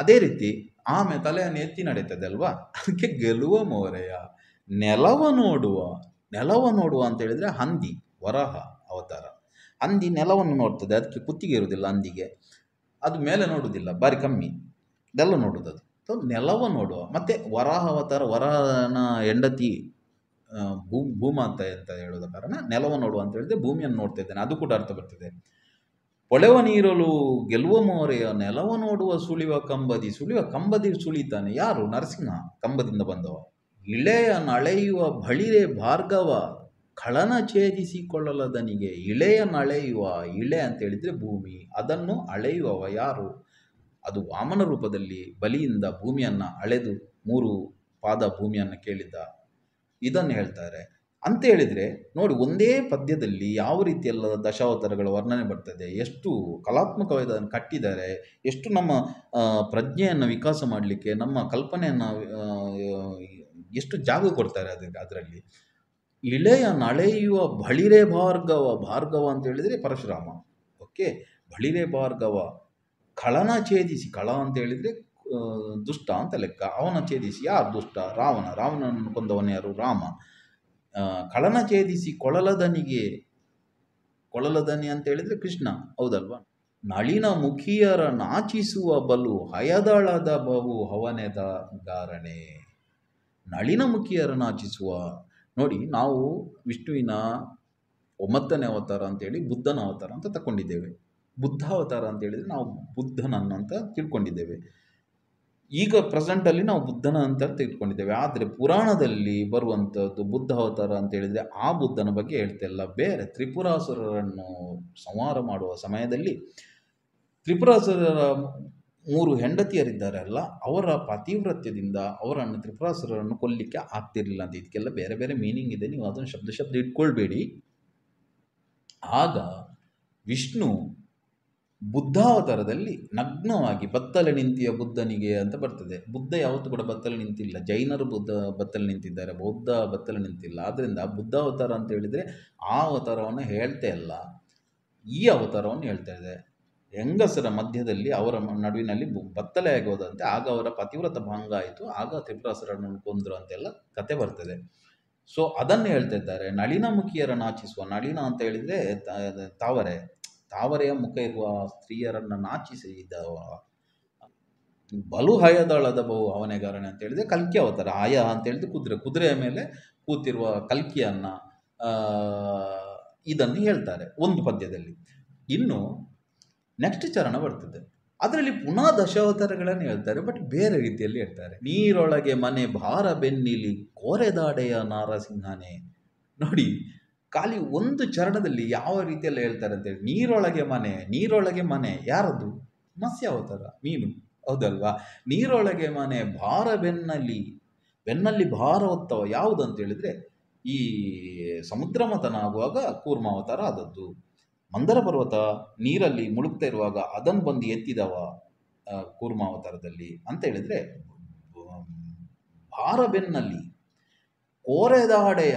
ಅದೇ ರೀತಿ ಆಮೆ ತಲೆಯನ್ನು ಎತ್ತಿ ನಡೀತದೆ ಅಲ್ವಾ ಅದಕ್ಕೆ ಗೆಲುವ ಮೋರೆಯ ನೆಲವ ನೋಡುವ ನೆಲವ ನೋಡುವ ಅಂತ ಹೇಳಿದ್ರೆ ಹಂದಿ ವರಹ ಅವತಾರ ಹಂದಿ ನೆಲವನ್ನು ನೋಡ್ತದೆ ಅದಕ್ಕೆ ಕುತ್ತಿಗೆ ಇರುವುದಿಲ್ಲ ಹಂದಿಗೆ ಅದು ಮೇಲೆ ನೋಡುವುದಿಲ್ಲ ಬಾರಿ ಕಮ್ಮಿ ಇದೆಲ್ಲ ನೋಡೋದು ಅದು ನೆಲವ ನೋಡುವ ಮತ್ತು ವರಹ ಅವತಾರ ವರಹನ ಹೆಂಡತಿ ಭೂ ಭೂಮ ಅಂತ ಅಂತ ಹೇಳೋದ ಕಾರಣ ನೆಲವ ನೋಡು ಅಂತ ಹೇಳಿದೆ ಭೂಮಿಯನ್ನು ನೋಡ್ತಾ ಇದ್ದೇನೆ ಅದು ಕೂಡ ಅರ್ಥ ಬರ್ತಿದೆ ಹೊಳೆವ ನೀರಲು ಗೆಲ್ಲುವ ಮೋರೆಯ ನೆಲವ ನೋಡುವ ಸುಳಿವ ಕಂಬದಿ ಸುಳಿವ ಕಂಬದಿ ಸುಳಿತಾನೆ ಯಾರು ನರಸಿಂಹ ಕಂಬದಿಂದ ಬಂದವ ಇಳೆಯ ನಳೆಯುವ ಬಳಿರೆ ಭಾರ್ಗವ ಖಳನ ಛೇದಿಸಿಕೊಳ್ಳಲದನಿಗೆ ಇಳೆಯ ನಳೆಯುವ ಇಳೆ ಅಂತ ಹೇಳಿದರೆ ಭೂಮಿ ಅದನ್ನು ಅಳೆಯುವವ ಯಾರು ಅದು ವಾಮನ ರೂಪದಲ್ಲಿ ಬಲಿಯಿಂದ ಭೂಮಿಯನ್ನು ಅಳೆದು ಮೂರು ಪಾದ ಭೂಮಿಯನ್ನು ಕೇಳಿದ್ದ ಇದನ್ನು ಹೇಳ್ತಾರೆ ಅಂತ ಹೇಳಿದರೆ ನೋಡಿ ಒಂದೇ ಪದ್ಯದಲ್ಲಿ ಯಾವ ರೀತಿಯೆಲ್ಲ ದಶಾವತಾರಗಳ ವರ್ಣನೆ ಬರ್ತದೆ ಎಷ್ಟು ಕಲಾತ್ಮಕವಾಗಿ ಅದನ್ನು ಕಟ್ಟಿದ್ದಾರೆ ಎಷ್ಟು ನಮ್ಮ ಪ್ರಜ್ಞೆಯನ್ನು ವಿಕಾಸ ಮಾಡಲಿಕ್ಕೆ ನಮ್ಮ ಕಲ್ಪನೆಯನ್ನು ಎಷ್ಟು ಜಾಗ ಕೊಡ್ತಾರೆ ಅದಕ್ಕೆ ಅದರಲ್ಲಿ ಇಳೆಯ ನಳೆಯುವ ಬಳಿರೆ ಭಾರ್ಗವ ಭಾರ್ಗವ ಅಂತ ಹೇಳಿದರೆ ಪರಶುರಾಮ ಓಕೆ ಬಳಿರೆ ಭಾರ್ಗವ ಕಳನ ಛೇದಿಸಿ ಕಳ ಅಂತ ಹೇಳಿದರೆ ದುಷ್ಟ ಅಂತ ಲೆಕ್ಕ ಅವನ ಛೇದಿಸಿ ಯಾರು ದುಷ್ಟ ರಾವಣ ರಾವಣನನ್ನು ಕೊಂದವನು ಯಾರು ರಾಮ ಕಳನ ಛೇದಿಸಿ ಕೊಳಲದನಿಗೆ ಕೊಳಲದನಿ ಅಂತ ಹೇಳಿದರೆ ಕೃಷ್ಣ ಹೌದಲ್ವಾ ನಳಿನ ಮುಖಿಯರ ನಾಚಿಸುವ ಬಲು ಹಯದಳದ ಬಹು ಹವನೆದ ಗಾರಣೆ ನಳಿನ ಮುಖಿಯರ ನಾಚಿಸುವ ನೋಡಿ ನಾವು ವಿಷ್ಣುವಿನ ಒಂಬತ್ತನೇ ಅವತಾರ ಅಂತೇಳಿ ಬುದ್ಧನ ಅವತಾರ ಅಂತ ತಕ್ಕೊಂಡಿದ್ದೇವೆ ಬುದ್ಧ ಅವತಾರ ಅಂತ ಹೇಳಿದರೆ ನಾವು ಬುದ್ಧನನ್ನು ಅಂತ ತಿಳ್ಕೊಂಡಿದ್ದೇವೆ ಈಗ ಪ್ರೆಸೆಂಟಲ್ಲಿ ನಾವು ಬುದ್ಧನ ಅಂತ ತೆಗೆದುಕೊಂಡಿದ್ದೇವೆ ಆದರೆ ಪುರಾಣದಲ್ಲಿ ಬರುವಂಥದ್ದು ಬುದ್ಧ ಅವತಾರ ಅಂತ ಹೇಳಿದರೆ ಆ ಬುದ್ಧನ ಬಗ್ಗೆ ಹೇಳ್ತಿಲ್ಲ ಬೇರೆ ತ್ರಿಪುರಾಸುರರನ್ನು ಸಂಹಾರ ಮಾಡುವ ಸಮಯದಲ್ಲಿ ತ್ರಿಪುರಾಸುರರ ಮೂರು ಹೆಂಡತಿಯರಿದ್ದಾರಲ್ಲ ಅವರ ಪಾತಿವ್ರತ್ಯದಿಂದ ಅವರನ್ನು ತ್ರಿಪುರಾಸುರರನ್ನು ಕೊಲ್ಲಿಕ್ಕೆ ಆಗ್ತಿರಲಿಲ್ಲ ಅಂತ ಇದಕ್ಕೆಲ್ಲ ಬೇರೆ ಬೇರೆ ಮೀನಿಂಗ್ ಇದೆ ನೀವು ಅದನ್ನು ಶಬ್ದ ಶಬ್ದ ಇಟ್ಕೊಳ್ಬೇಡಿ ಆಗ ವಿಷ್ಣು ಬುದ್ಧಾವತಾರದಲ್ಲಿ ನಗ್ನವಾಗಿ ಬತ್ತಲೆ ನಿಂತಿಯ ಬುದ್ಧನಿಗೆ ಅಂತ ಬರ್ತದೆ ಬುದ್ಧ ಯಾವತ್ತೂ ಕೂಡ ಬತ್ತಲೆ ನಿಂತಿಲ್ಲ ಜೈನರು ಬುದ್ಧ ಬತ್ತಲೆ ನಿಂತಿದ್ದಾರೆ ಬೌದ್ಧ ಬತ್ತಲೆ ನಿಂತಿಲ್ಲ ಆದ್ದರಿಂದ ಬುದ್ಧಾವತಾರ ಅಂತ ಹೇಳಿದರೆ ಆ ಅವತಾರವನ್ನು ಹೇಳ್ತಾ ಇಲ್ಲ ಈ ಅವತಾರವನ್ನು ಹೇಳ್ತಾ ಇದೆ ಹೆಂಗಸರ ಮಧ್ಯದಲ್ಲಿ ಅವರ ನಡುವಿನಲ್ಲಿ ಬತ್ತಲೆಯಾಗಿ ಹೋದಂತೆ ಆಗ ಅವರ ಪತಿವ್ರತ ಭಂಗ ಆಯಿತು ಆಗ ತ್ರಿಪುರಾಸರನ್ನು ಕೊಂದರು ಅಂತೆಲ್ಲ ಕತೆ ಬರ್ತದೆ ಸೊ ಅದನ್ನು ಹೇಳ್ತಾ ಇದ್ದಾರೆ ನಳಿನ ಮುಖಿಯರನ್ನು ಆಚಿಸುವ ನಳಿನ ಅಂತ ಹೇಳಿದರೆ ತಾವರೆ ತಾವರೆಯ ಮುಖ ಇರುವ ಸ್ತ್ರೀಯರನ್ನು ನಾಚಿಸಿದವ ಬಲು ಬಹು ಅಂತ ಅಂತೇಳಿದರೆ ಕಲ್ಕಿ ಅವತಾರ ಆಯ ಅಂತೇಳಿದ್ರೆ ಕುದುರೆ ಕುದುರೆಯ ಮೇಲೆ ಕೂತಿರುವ ಕಲ್ಕಿಯನ್ನು ಇದನ್ನು ಹೇಳ್ತಾರೆ ಒಂದು ಪದ್ಯದಲ್ಲಿ ಇನ್ನು ನೆಕ್ಸ್ಟ್ ಚರಣ ಬರ್ತದೆ ಅದರಲ್ಲಿ ಪುನಃ ದಶಾವತಾರಗಳನ್ನು ಹೇಳ್ತಾರೆ ಬಟ್ ಬೇರೆ ರೀತಿಯಲ್ಲಿ ಹೇಳ್ತಾರೆ ನೀರೊಳಗೆ ಮನೆ ಭಾರ ಬೆನ್ನಿಲಿ ಕೋರೆದಾಡೆಯ ನಾರಸಿಂಹನೇ ನೋಡಿ ಖಾಲಿ ಒಂದು ಚರಣದಲ್ಲಿ ಯಾವ ರೀತಿಯಲ್ಲಿ ಹೇಳ್ತಾರೆ ಅಂತೇಳಿ ನೀರೊಳಗೆ ಮನೆ ನೀರೊಳಗೆ ಮನೆ ಯಾರದು ಅವತಾರ ಮೀನು ಹೌದಲ್ವಾ ನೀರೊಳಗೆ ಮನೆ ಭಾರ ಬೆನ್ನಲ್ಲಿ ಬೆನ್ನಲ್ಲಿ ಭಾರ ಹೊತ್ತವ ಯಾವುದಂತೇಳಿದರೆ ಈ ಸಮುದ್ರ ಮತನ ಆಗುವಾಗ ಅವತಾರ ಆದದ್ದು ಮಂದರ ಪರ್ವತ ನೀರಲ್ಲಿ ಮುಳುಗ್ತಾ ಇರುವಾಗ ಅದನ್ನು ಬಂದು ಎತ್ತಿದವ ಅವತಾರದಲ್ಲಿ ಅಂತ ಹೇಳಿದ್ರೆ ಭಾರ ಬೆನ್ನಲ್ಲಿ ಕೋರೆದಾಡೆಯ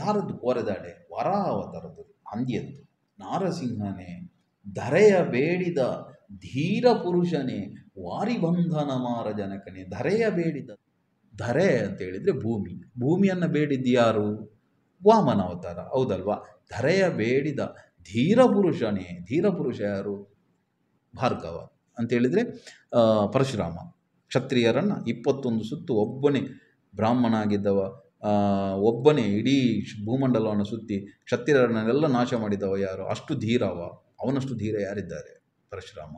ಯಾರದ್ದು ಕೋರೆದಾಡೆ ವರ ಅವತಾರದ್ದು ಹಂದಿಯದ್ದು ನಾರಸಿಂಹನೇ ಧರೆಯ ಬೇಡಿದ ಧೀರ ಪುರುಷನೇ ವಾರಿ ಬಂಧನ ಮಾರ ಜನಕನೇ ಧರೆಯ ಬೇಡಿದ ಧರೆ ಅಂತೇಳಿದರೆ ಭೂಮಿ ಭೂಮಿಯನ್ನು ಬೇಡಿದ್ದು ಯಾರು ವಾಮನ ಅವತಾರ ಹೌದಲ್ವಾ ಧರೆಯ ಬೇಡಿದ ಧೀರ ಪುರುಷನೇ ಧೀರ ಪುರುಷ ಯಾರು ಭಾರ್ಗವ ಅಂತೇಳಿದರೆ ಪರಶುರಾಮ ಕ್ಷತ್ರಿಯರನ್ನು ಇಪ್ಪತ್ತೊಂದು ಸುತ್ತು ಒಬ್ಬನೇ ಬ್ರಾಹ್ಮಣ ಆಗಿದ್ದವ ಒಬ್ಬನೇ ಇಡೀ ಭೂಮಂಡಲವನ್ನು ಸುತ್ತಿ ಕ್ಷತ್ರಿಯರನ್ನೆಲ್ಲ ನಾಶ ಮಾಡಿದವ ಯಾರು ಅಷ್ಟು ಧೀರವ ಅವನಷ್ಟು ಧೀರ ಯಾರಿದ್ದಾರೆ ಪರಶುರಾಮ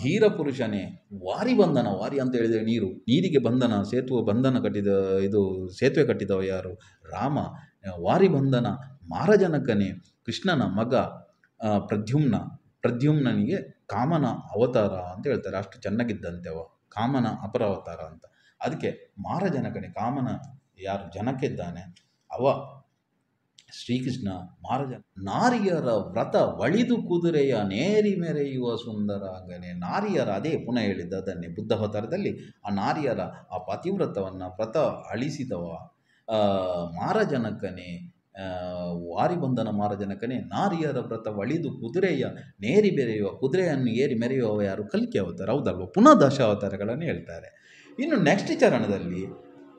ಧೀರ ಪುರುಷನೇ ವಾರಿ ಬಂಧನ ವಾರಿ ಅಂತ ಹೇಳಿದರೆ ನೀರು ನೀರಿಗೆ ಬಂಧನ ಸೇತುವೆ ಬಂಧನ ಕಟ್ಟಿದ ಇದು ಸೇತುವೆ ಕಟ್ಟಿದವ ಯಾರು ರಾಮ ವಾರಿ ಬಂಧನ ಮಾರಜನಕನೇ ಕೃಷ್ಣನ ಮಗ ಪ್ರದ್ಯುಮ್ನ ಪ್ರದ್ಯುಮ್ನನಿಗೆ ಕಾಮನ ಅವತಾರ ಅಂತ ಹೇಳ್ತಾರೆ ಅಷ್ಟು ಚೆನ್ನಾಗಿದ್ದಂತೆ ಅವ ಕಾಮನ ಅವತಾರ ಅಂತ ಅದಕ್ಕೆ ಮಾರಜನಕನೇ ಕಾಮನ ಯಾರು ಜನಕ್ಕಿದ್ದಾನೆ ಅವ ಶ್ರೀಕೃಷ್ಣ ಮಾರಜ ನಾರಿಯರ ವ್ರತ ಒಳಿದು ಕುದುರೆಯ ನೇರಿ ಮೆರೆಯುವ ಸುಂದರಾಗನೆ ನಾರಿಯರ ಅದೇ ಪುನಃ ಹೇಳಿದ್ದ ಅದನ್ನೇ ಅವತಾರದಲ್ಲಿ ಆ ನಾರಿಯರ ಆ ಪತಿವ್ರತವನ್ನು ವ್ರತ ಅಳಿಸಿದವ ಮಾರಜನಕನೇ ವಾರಿ ಬಂಧನ ಮಾರಜನಕನೇ ನಾರಿಯರ ವ್ರತ ಒಳಿದು ಕುದುರೆಯ ನೇರಿ ಮೆರೆಯುವ ಕುದುರೆಯನ್ನು ಏರಿ ಮೆರೆಯುವವ ಯಾರು ಕಲಿಕೆ ಅವತಾರ ಹೌದಲ್ವ ಪುನಃ ದಶಾವತಾರಗಳನ್ನು ಹೇಳ್ತಾರೆ ಇನ್ನು ನೆಕ್ಸ್ಟ್ ಚರಣದಲ್ಲಿ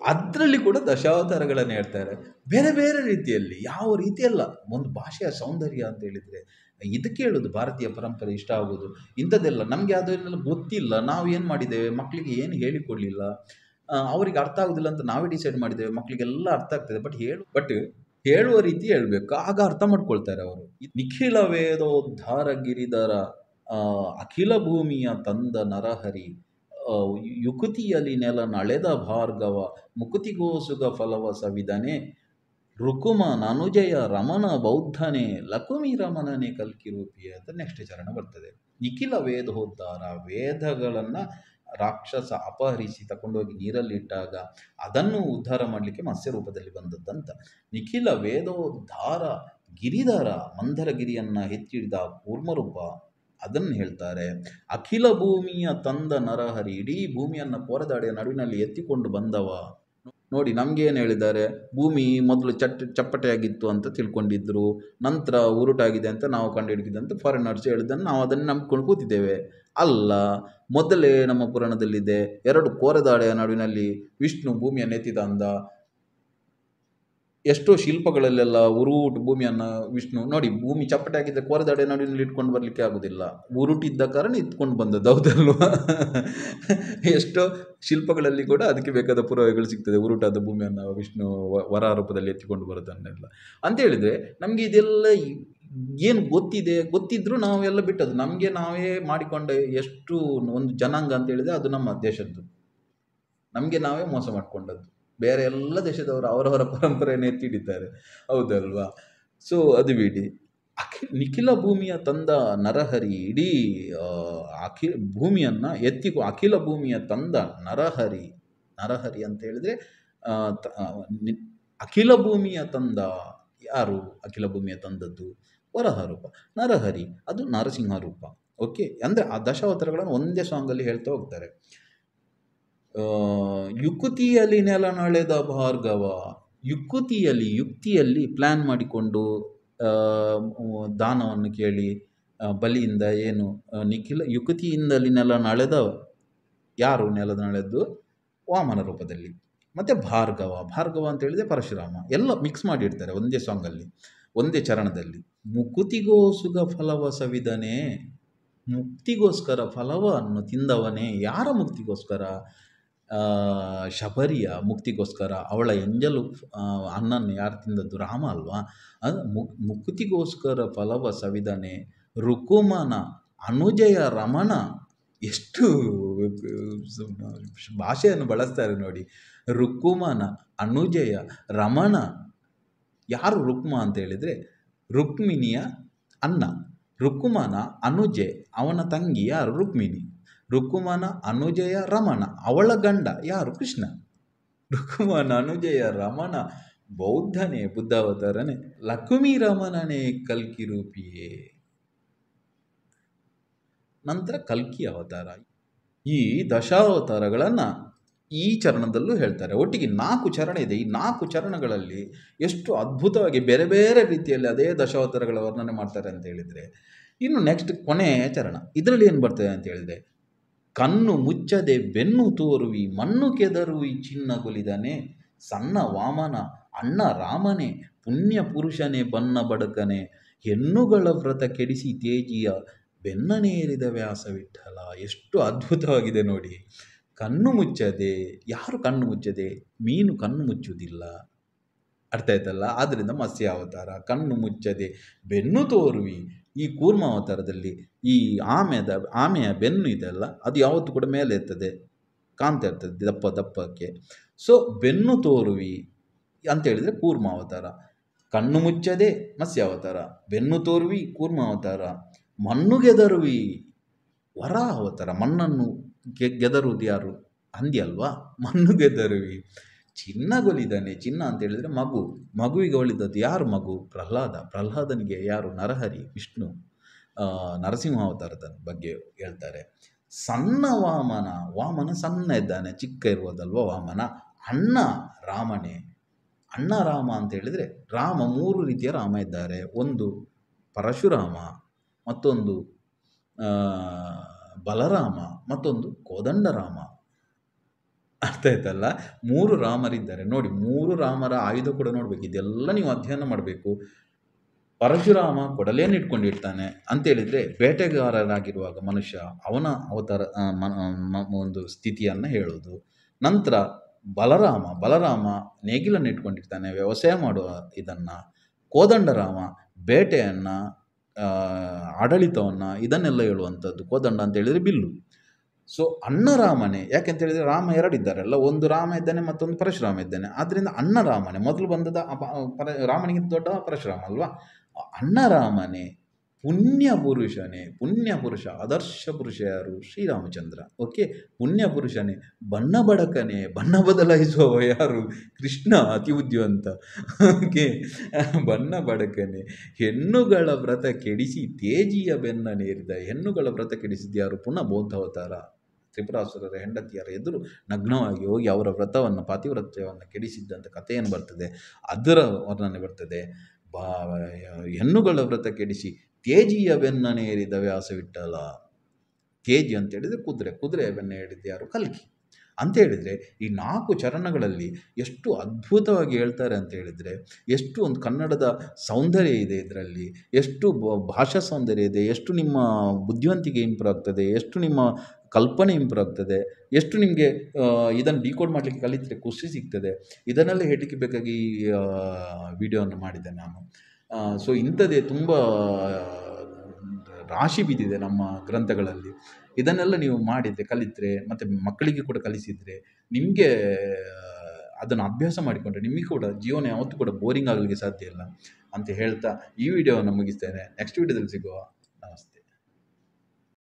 ಅದರಲ್ಲಿ ಕೂಡ ದಶಾವತಾರಗಳನ್ನು ಹೇಳ್ತಾರೆ ಬೇರೆ ಬೇರೆ ರೀತಿಯಲ್ಲಿ ಯಾವ ರೀತಿಯಲ್ಲ ಒಂದು ಭಾಷೆಯ ಸೌಂದರ್ಯ ಅಂತ ಹೇಳಿದರೆ ಇದಕ್ಕೆ ಹೇಳೋದು ಭಾರತೀಯ ಪರಂಪರೆ ಇಷ್ಟ ಆಗೋದು ಇಂಥದ್ದೆಲ್ಲ ನಮಗೆ ಅದನ್ನೆಲ್ಲ ಗೊತ್ತಿಲ್ಲ ನಾವು ಏನು ಮಾಡಿದ್ದೇವೆ ಮಕ್ಕಳಿಗೆ ಏನು ಹೇಳಿಕೊಡಲಿಲ್ಲ ಅವರಿಗೆ ಅರ್ಥ ಆಗೋದಿಲ್ಲ ಅಂತ ನಾವೇ ಡಿಸೈಡ್ ಮಾಡಿದ್ದೇವೆ ಮಕ್ಕಳಿಗೆಲ್ಲ ಅರ್ಥ ಆಗ್ತದೆ ಬಟ್ ಹೇಳು ಬಟ್ ಹೇಳುವ ರೀತಿ ಹೇಳಬೇಕು ಆಗ ಅರ್ಥ ಮಾಡ್ಕೊಳ್ತಾರೆ ಅವರು ನಿಖಿಲ ವೇದೋದ್ಧಾರ ಗಿರಿಧರ ಅಖಿಲ ಭೂಮಿಯ ತಂದ ನರಹರಿ ಯುಕುತಿಯಲ್ಲಿ ನೆಲ ನಳೆದ ಭಾರ್ಗವ ಮುಕುತಿಗೋಸುಗ ಫಲವ ಸವಿದನೆ ರುಕುಮ ನನುಜಯ ರಮಣ ಬೌದ್ಧನೆ ಲಕುಮಿ ರಮಣನೆ ರೂಪಿಯ ಅಂತ ನೆಕ್ಸ್ಟ್ ಚರಣ ಬರ್ತದೆ ನಿಖಿಲ ವೇದೋದ್ಧಾರ ವೇದಗಳನ್ನು ರಾಕ್ಷಸ ಅಪಹರಿಸಿ ತಗೊಂಡೋಗಿ ನೀರಲ್ಲಿಟ್ಟಾಗ ಅದನ್ನು ಉದ್ಧಾರ ಮಾಡಲಿಕ್ಕೆ ಮತ್ಸ್ಯ ರೂಪದಲ್ಲಿ ಬಂದದ್ದಂತ ನಿಖಿಲ ವೇದೋದ್ಧಾರ ಗಿರಿಧರ ಮಂದರಗಿರಿಯನ್ನು ಹೆಚ್ಚಿಡಿದ ಕೂರ್ಮರೂಪ ಅದನ್ನು ಹೇಳ್ತಾರೆ ಅಖಿಲ ಭೂಮಿಯ ತಂದ ನರಹರಿ ಇಡೀ ಭೂಮಿಯನ್ನು ಪೊರೆದಾಡೆಯ ನಡುವಿನಲ್ಲಿ ಎತ್ತಿಕೊಂಡು ಬಂದವ ನೋಡಿ ನಮಗೇನು ಹೇಳಿದ್ದಾರೆ ಭೂಮಿ ಮೊದಲು ಚಟ್ ಚಪ್ಪಟೆಯಾಗಿತ್ತು ಅಂತ ತಿಳ್ಕೊಂಡಿದ್ರು ನಂತರ ಉರುಟಾಗಿದೆ ಅಂತ ನಾವು ಕಂಡುಹಿಡಿದಿದೆ ಅಂತ ಫಾರಿನರ್ಸ್ ಹೇಳಿದ್ದನ್ನು ನಾವು ಅದನ್ನು ನಂಬ್ಕೊಂಡು ಕೂತಿದ್ದೇವೆ ಅಲ್ಲ ಮೊದಲೇ ನಮ್ಮ ಪುರಾಣದಲ್ಲಿದೆ ಎರಡು ಕೋರದಾಡೆಯ ನಡುವಿನಲ್ಲಿ ವಿಷ್ಣು ಭೂಮಿಯನ್ನು ಎತ್ತಿದ ಅಂದ ಎಷ್ಟೋ ಶಿಲ್ಪಗಳಲ್ಲೆಲ್ಲ ಉರೂಟು ಭೂಮಿಯನ್ನು ವಿಷ್ಣು ನೋಡಿ ಭೂಮಿ ಚಪ್ಪಟೆ ಆಗಿದ್ದರೆ ಕೋರದಡೆ ನಡುವಿನಲ್ಲಿ ಇಟ್ಕೊಂಡು ಬರಲಿಕ್ಕೆ ಆಗೋದಿಲ್ಲ ಉರುಟಿದ್ದ ಕಾರಣ ಇತ್ಕೊಂಡು ಬಂದದ್ದು ಹೌದಲ್ವಾ ಎಷ್ಟೋ ಶಿಲ್ಪಗಳಲ್ಲಿ ಕೂಡ ಅದಕ್ಕೆ ಬೇಕಾದ ಪುರಾವೆಗಳು ಸಿಗ್ತದೆ ಉರುಟಾದ ಭೂಮಿಯನ್ನು ವಿಷ್ಣು ವರ ರೂಪದಲ್ಲಿ ಎತ್ತಿಕೊಂಡು ಬರೋದನ್ನೆಲ್ಲ ಅಂತೇಳಿದರೆ ನಮಗೆ ಇದೆಲ್ಲ ಏನು ಗೊತ್ತಿದೆ ಗೊತ್ತಿದ್ರೂ ನಾವೆಲ್ಲ ಬಿಟ್ಟದ್ದು ನಮಗೆ ನಾವೇ ಮಾಡಿಕೊಂಡ ಎಷ್ಟು ಒಂದು ಜನಾಂಗ ಅಂತ ಹೇಳಿದರೆ ಅದು ನಮ್ಮ ದೇಶದ್ದು ನಮಗೆ ನಾವೇ ಮೋಸ ಮಾಡಿಕೊಂಡದ್ದು ಬೇರೆ ಎಲ್ಲ ದೇಶದವರು ಅವರವರ ಪರಂಪರೆಯನ್ನು ಎತ್ತಿಡಿದ್ದಾರೆ ಹೌದಲ್ವಾ ಸೊ ಅದು ಬಿಡಿ ಅಖಿ ನಿಖಿಲ ಭೂಮಿಯ ತಂದ ನರಹರಿ ಇಡೀ ಅಖಿಲ ಭೂಮಿಯನ್ನು ಎತ್ತಿಕೊ ಅಖಿಲ ಭೂಮಿಯ ತಂದ ನರಹರಿ ನರಹರಿ ಅಂತ ಹೇಳಿದ್ರೆ ಅಖಿಲ ಭೂಮಿಯ ತಂದ ಯಾರು ಅಖಿಲ ಭೂಮಿಯ ತಂದದ್ದು ವರಹ ರೂಪ ನರಹರಿ ಅದು ನರಸಿಂಹ ರೂಪ ಓಕೆ ಅಂದರೆ ಆ ದಶಾವತಾರಗಳನ್ನು ಒಂದೇ ಸಾಂಗಲ್ಲಿ ಹೇಳ್ತಾ ಹೋಗ್ತಾರೆ ಯುಕುತಿಯಲ್ಲಿ ನಳೆದ ಭಾರ್ಗವ ಯುಕುತಿಯಲ್ಲಿ ಯುಕ್ತಿಯಲ್ಲಿ ಪ್ಲ್ಯಾನ್ ಮಾಡಿಕೊಂಡು ದಾನವನ್ನು ಕೇಳಿ ಬಲಿಯಿಂದ ಏನು ನಿಖಿಲ ನೆಲ ನಳೆದ ಯಾರು ನೆಲದ ನಳೆದ್ದು ವಾಮನ ರೂಪದಲ್ಲಿ ಮತ್ತು ಭಾರ್ಗವ ಭಾರ್ಗವ ಅಂತ ಪರಶುರಾಮ ಎಲ್ಲ ಮಿಕ್ಸ್ ಮಾಡಿರ್ತಾರೆ ಒಂದೇ ಸಾಂಗಲ್ಲಿ ಒಂದೇ ಚರಣದಲ್ಲಿ ಮುಕುತಿಗೋ ಸುಗ ಫಲವ ಸವಿದನೇ ಮುಕ್ತಿಗೋಸ್ಕರ ಫಲವನ್ನು ತಿಂದವನೇ ಯಾರ ಮುಕ್ತಿಗೋಸ್ಕರ ಶಬರಿಯ ಮುಕ್ತಿಗೋಸ್ಕರ ಅವಳ ಎಂಜಲು ಅನ್ನನ್ನು ಯಾರು ತಿಂದದ್ದು ರಾಮ ಅಲ್ವಾ ಅದು ಮುಕ್ತಿಗೋಸ್ಕರ ಫಲವ ಸವಿದನೆ ರುಕುಮನ ಅನುಜಯ ರಮಣ ಎಷ್ಟು ಭಾಷೆಯನ್ನು ಬಳಸ್ತಾರೆ ನೋಡಿ ರುಕುಮನ ಅನುಜಯ ರಮಣ ಯಾರು ರುಕ್ಮ ಅಂತ ಹೇಳಿದರೆ ರುಕ್ಮಿಣಿಯ ಅನ್ನ ರುಕುಮನ ಅನುಜೆ ಅವನ ತಂಗಿ ಯಾರು ರುಕ್ಮಿಣಿ ರುಕುಮನ ಅನುಜಯ ರಮಣ ಅವಳ ಗಂಡ ಯಾರು ಕೃಷ್ಣ ರುಕುಮನ ಅನುಜಯ ರಮಣ ಬೌದ್ಧನೇ ಬುದ್ಧಾವತಾರನೇ ಲಕ್ಷ್ಮೀ ರಮಣನೇ ಕಲ್ಕಿ ರೂಪಿಯೇ ನಂತರ ಕಲ್ಕಿ ಅವತಾರ ಈ ದಶಾವತಾರಗಳನ್ನು ಈ ಚರಣದಲ್ಲೂ ಹೇಳ್ತಾರೆ ಒಟ್ಟಿಗೆ ನಾಲ್ಕು ಚರಣ ಇದೆ ಈ ನಾಲ್ಕು ಚರಣಗಳಲ್ಲಿ ಎಷ್ಟು ಅದ್ಭುತವಾಗಿ ಬೇರೆ ಬೇರೆ ರೀತಿಯಲ್ಲಿ ಅದೇ ದಶಾವತಾರಗಳ ವರ್ಣನೆ ಮಾಡ್ತಾರೆ ಅಂತ ಹೇಳಿದರೆ ಇನ್ನು ನೆಕ್ಸ್ಟ್ ಕೊನೆಯ ಚರಣ ಇದರಲ್ಲಿ ಏನು ಬರ್ತದೆ ಅಂತ ಹೇಳಿದೆ ಕಣ್ಣು ಮುಚ್ಚದೆ ಬೆನ್ನು ತೋರುವಿ ಮಣ್ಣು ಕೆದರುವಿ ಚಿನ್ನ ಕೊಲಿದನೆ ಸಣ್ಣ ವಾಮನ ಅಣ್ಣ ರಾಮನೇ ಪುಣ್ಯ ಪುರುಷನೇ ಬನ್ನ ಬಡಕನೆ ಹೆಣ್ಣುಗಳ ವ್ರತ ಕೆಡಿಸಿ ತೇಜಿಯ ಬೆನ್ನನೇರಿದ ವ್ಯಾಸ ವಿಠಲ ಎಷ್ಟು ಅದ್ಭುತವಾಗಿದೆ ನೋಡಿ ಕಣ್ಣು ಮುಚ್ಚದೆ ಯಾರು ಕಣ್ಣು ಮುಚ್ಚದೆ ಮೀನು ಕಣ್ಣು ಮುಚ್ಚುವುದಿಲ್ಲ ಅರ್ಥ ಆಯ್ತಲ್ಲ ಆದ್ದರಿಂದ ಮತ್ಸ್ಯ ಅವತಾರ ಕಣ್ಣು ಮುಚ್ಚದೆ ಬೆನ್ನು ತೋರುವಿ ಈ ಕೂರ್ಮ ಅವತಾರದಲ್ಲಿ ಈ ಆಮೆದ ಆಮೆಯ ಬೆನ್ನು ಅಲ್ಲ ಅದು ಯಾವತ್ತು ಕೂಡ ಮೇಲೆ ಇರ್ತದೆ ಕಾಣ್ತಾ ಇರ್ತದೆ ದಪ್ಪ ದಪ್ಪಕ್ಕೆ ಸೊ ಬೆನ್ನು ತೋರುವಿ ಅಂತೇಳಿದರೆ ಕೂರ್ಮ ಅವತಾರ ಕಣ್ಣು ಮುಚ್ಚದೆ ಮತ್ಸ್ಯ ಅವತಾರ ಬೆನ್ನು ತೋರುವಿ ಕೂರ್ಮ ಅವತಾರ ಮಣ್ಣು ಗೆದರುವಿ ವರ ಅವತಾರ ಮಣ್ಣನ್ನು ಗೆ ಗೆದರುವುದು ಯಾರು ಹಂದಿ ಅಲ್ವಾ ಮಣ್ಣು ಗೆದರುವಿ ಚಿನ್ನಗೊಲಿದ್ದಾನೆ ಚಿನ್ನ ಅಂತ ಹೇಳಿದ್ರೆ ಮಗು ಮಗುವಿಗೆ ಒಳಿದದ್ದು ಯಾರು ಮಗು ಪ್ರಹ್ಲಾದ ಪ್ರಹ್ಲಾದನಿಗೆ ಯಾರು ನರಹರಿ ವಿಷ್ಣು ನರಸಿಂಹಾವತಾರದ ಬಗ್ಗೆ ಹೇಳ್ತಾರೆ ಸಣ್ಣ ವಾಮನ ವಾಮನ ಸಣ್ಣ ಇದ್ದಾನೆ ಚಿಕ್ಕ ಇರುವುದಲ್ವ ವಾಮನ ಅಣ್ಣ ರಾಮನೇ ಅಣ್ಣ ರಾಮ ಅಂತ ಹೇಳಿದರೆ ರಾಮ ಮೂರು ರೀತಿಯ ರಾಮ ಇದ್ದಾರೆ ಒಂದು ಪರಶುರಾಮ ಮತ್ತೊಂದು ಬಲರಾಮ ಮತ್ತೊಂದು ಕೋದಂಡರಾಮ ಅರ್ಥ ಆಯ್ತಲ್ಲ ಮೂರು ರಾಮರಿದ್ದಾರೆ ನೋಡಿ ಮೂರು ರಾಮರ ಆಯುಧ ಕೂಡ ನೋಡಬೇಕು ಇದೆಲ್ಲ ನೀವು ಅಧ್ಯಯನ ಮಾಡಬೇಕು ಪರಶುರಾಮ ಕೊಡಲೇನು ಇಟ್ಕೊಂಡಿರ್ತಾನೆ ಅಂತೇಳಿದರೆ ಬೇಟೆಗಾರರಾಗಿರುವಾಗ ಮನುಷ್ಯ ಅವನ ಅವತಾರ ಒಂದು ಸ್ಥಿತಿಯನ್ನು ಹೇಳೋದು ನಂತರ ಬಲರಾಮ ಬಲರಾಮ ನೇಗಿಲನ್ನು ಇಟ್ಕೊಂಡಿರ್ತಾನೆ ವ್ಯವಸಾಯ ಮಾಡುವ ಇದನ್ನು ಕೋದಂಡರಾಮ ಬೇಟೆಯನ್ನು ಆಡಳಿತವನ್ನು ಇದನ್ನೆಲ್ಲ ಹೇಳುವಂಥದ್ದು ಕೋದಂಡ ಅಂತ ಬಿಲ್ಲು ಸೊ ಅಣ್ಣ ರಾಮನೇ ಯಾಕೆಂತ ಹೇಳಿದರೆ ರಾಮ ಎರಡಿದ್ದಾರಲ್ಲ ಒಂದು ರಾಮ ಇದ್ದಾನೆ ಮತ್ತೊಂದು ಪರಶುರಾಮ ಇದ್ದಾನೆ ಆದ್ದರಿಂದ ಅಣ್ಣ ಮೊದಲು ಬಂದದ ಪರ ರಾಮನಿಗಿಂತ ದೊಡ್ಡ ಪರಶುರಾಮ ಅಲ್ವಾ ಅಣ್ಣ ಪುಣ್ಯ ಪುರುಷನೇ ಪುಣ್ಯ ಪುರುಷ ಆದರ್ಶ ಪುರುಷ ಯಾರು ಶ್ರೀರಾಮಚಂದ್ರ ಓಕೆ ಪುಣ್ಯ ಪುರುಷನೇ ಬಣ್ಣ ಬಡಕನೇ ಬಣ್ಣ ಬದಲಾಯಿಸುವವ ಯಾರು ಕೃಷ್ಣ ಅತಿ ಉದ್ಯವಂತ ಓಕೆ ಬಣ್ಣ ಬಡಕನೇ ಹೆಣ್ಣುಗಳ ವ್ರತ ಕೆಡಿಸಿ ತೇಜಿಯ ಬೆನ್ನ ನೇರಿದ ಹೆಣ್ಣುಗಳ ವ್ರತ ಕೆಡಿಸಿದ ಯಾರು ಪುನಃ ಅವತಾರ ತ್ರಿಪುರಾಸುರರ ಹೆಂಡತಿಯರ ಎದುರು ನಗ್ನವಾಗಿ ಹೋಗಿ ಅವರ ವ್ರತವನ್ನು ಪಾತಿವ್ರತ್ಯವನ್ನು ಕೆಡಿಸಿದ್ದಂಥ ಕಥೆಯನ್ನು ಬರ್ತದೆ ಅದರ ವರ್ಣನೆ ಬರ್ತದೆ ಬಾ ಹೆಣ್ಣುಗಳ ವ್ರತ ಕೆಡಿಸಿ ತೇಜಿಯ ಬೆನ್ನನೆ ಏರಿದ ವ್ಯಾಸವಿಟ್ಟಲ ತೇಜಿ ಅಂತ ಹೇಳಿದರೆ ಕುದುರೆ ಕುದುರೆಯ ಬೆನ್ನ ಹೇಳಿದ್ದು ಯಾರು ಕಲ್ಕಿ ಅಂತ ಹೇಳಿದರೆ ಈ ನಾಲ್ಕು ಚರಣಗಳಲ್ಲಿ ಎಷ್ಟು ಅದ್ಭುತವಾಗಿ ಹೇಳ್ತಾರೆ ಅಂತ ಹೇಳಿದರೆ ಎಷ್ಟು ಒಂದು ಕನ್ನಡದ ಸೌಂದರ್ಯ ಇದೆ ಇದರಲ್ಲಿ ಎಷ್ಟು ಭಾಷಾ ಸೌಂದರ್ಯ ಇದೆ ಎಷ್ಟು ನಿಮ್ಮ ಬುದ್ಧಿವಂತಿಕೆ ಇಂಪ್ರೂವ್ ಆಗ್ತದೆ ಎಷ್ಟು ನಿಮ್ಮ ಕಲ್ಪನೆ ಇಂಪ್ರೂವ್ ಆಗ್ತದೆ ಎಷ್ಟು ನಿಮಗೆ ಇದನ್ನು ಡಿಕೋಡ್ ಮಾಡಲಿಕ್ಕೆ ಕಲಿತರೆ ಖುಷಿ ಸಿಗ್ತದೆ ಇದನ್ನೆಲ್ಲ ಹೇಳಲಿಕ್ಕೆ ಬೇಕಾಗಿ ಈ ವಿಡಿಯೋವನ್ನು ಮಾಡಿದೆ ನಾನು ಸೊ ಇಂಥದೇ ತುಂಬ ರಾಶಿ ಬಿದ್ದಿದೆ ನಮ್ಮ ಗ್ರಂಥಗಳಲ್ಲಿ ಇದನ್ನೆಲ್ಲ ನೀವು ಮಾಡಿದರೆ ಕಲಿತರೆ ಮತ್ತು ಮಕ್ಕಳಿಗೆ ಕೂಡ ಕಲಿಸಿದರೆ ನಿಮಗೆ ಅದನ್ನು ಅಭ್ಯಾಸ ಮಾಡಿಕೊಂಡ್ರೆ ನಿಮಗೆ ಕೂಡ ಜೀವನ ಯಾವತ್ತೂ ಕೂಡ ಬೋರಿಂಗ್ ಆಗಲಿಕ್ಕೆ ಸಾಧ್ಯ ಇಲ್ಲ ಅಂತ ಹೇಳ್ತಾ ಈ ವಿಡಿಯೋವನ್ನು ಮುಗಿಸ್ತೇನೆ ನೆಕ್ಸ್ಟ್ ವಿಡಿಯೋದಲ್ಲಿ ಸಿಗುವ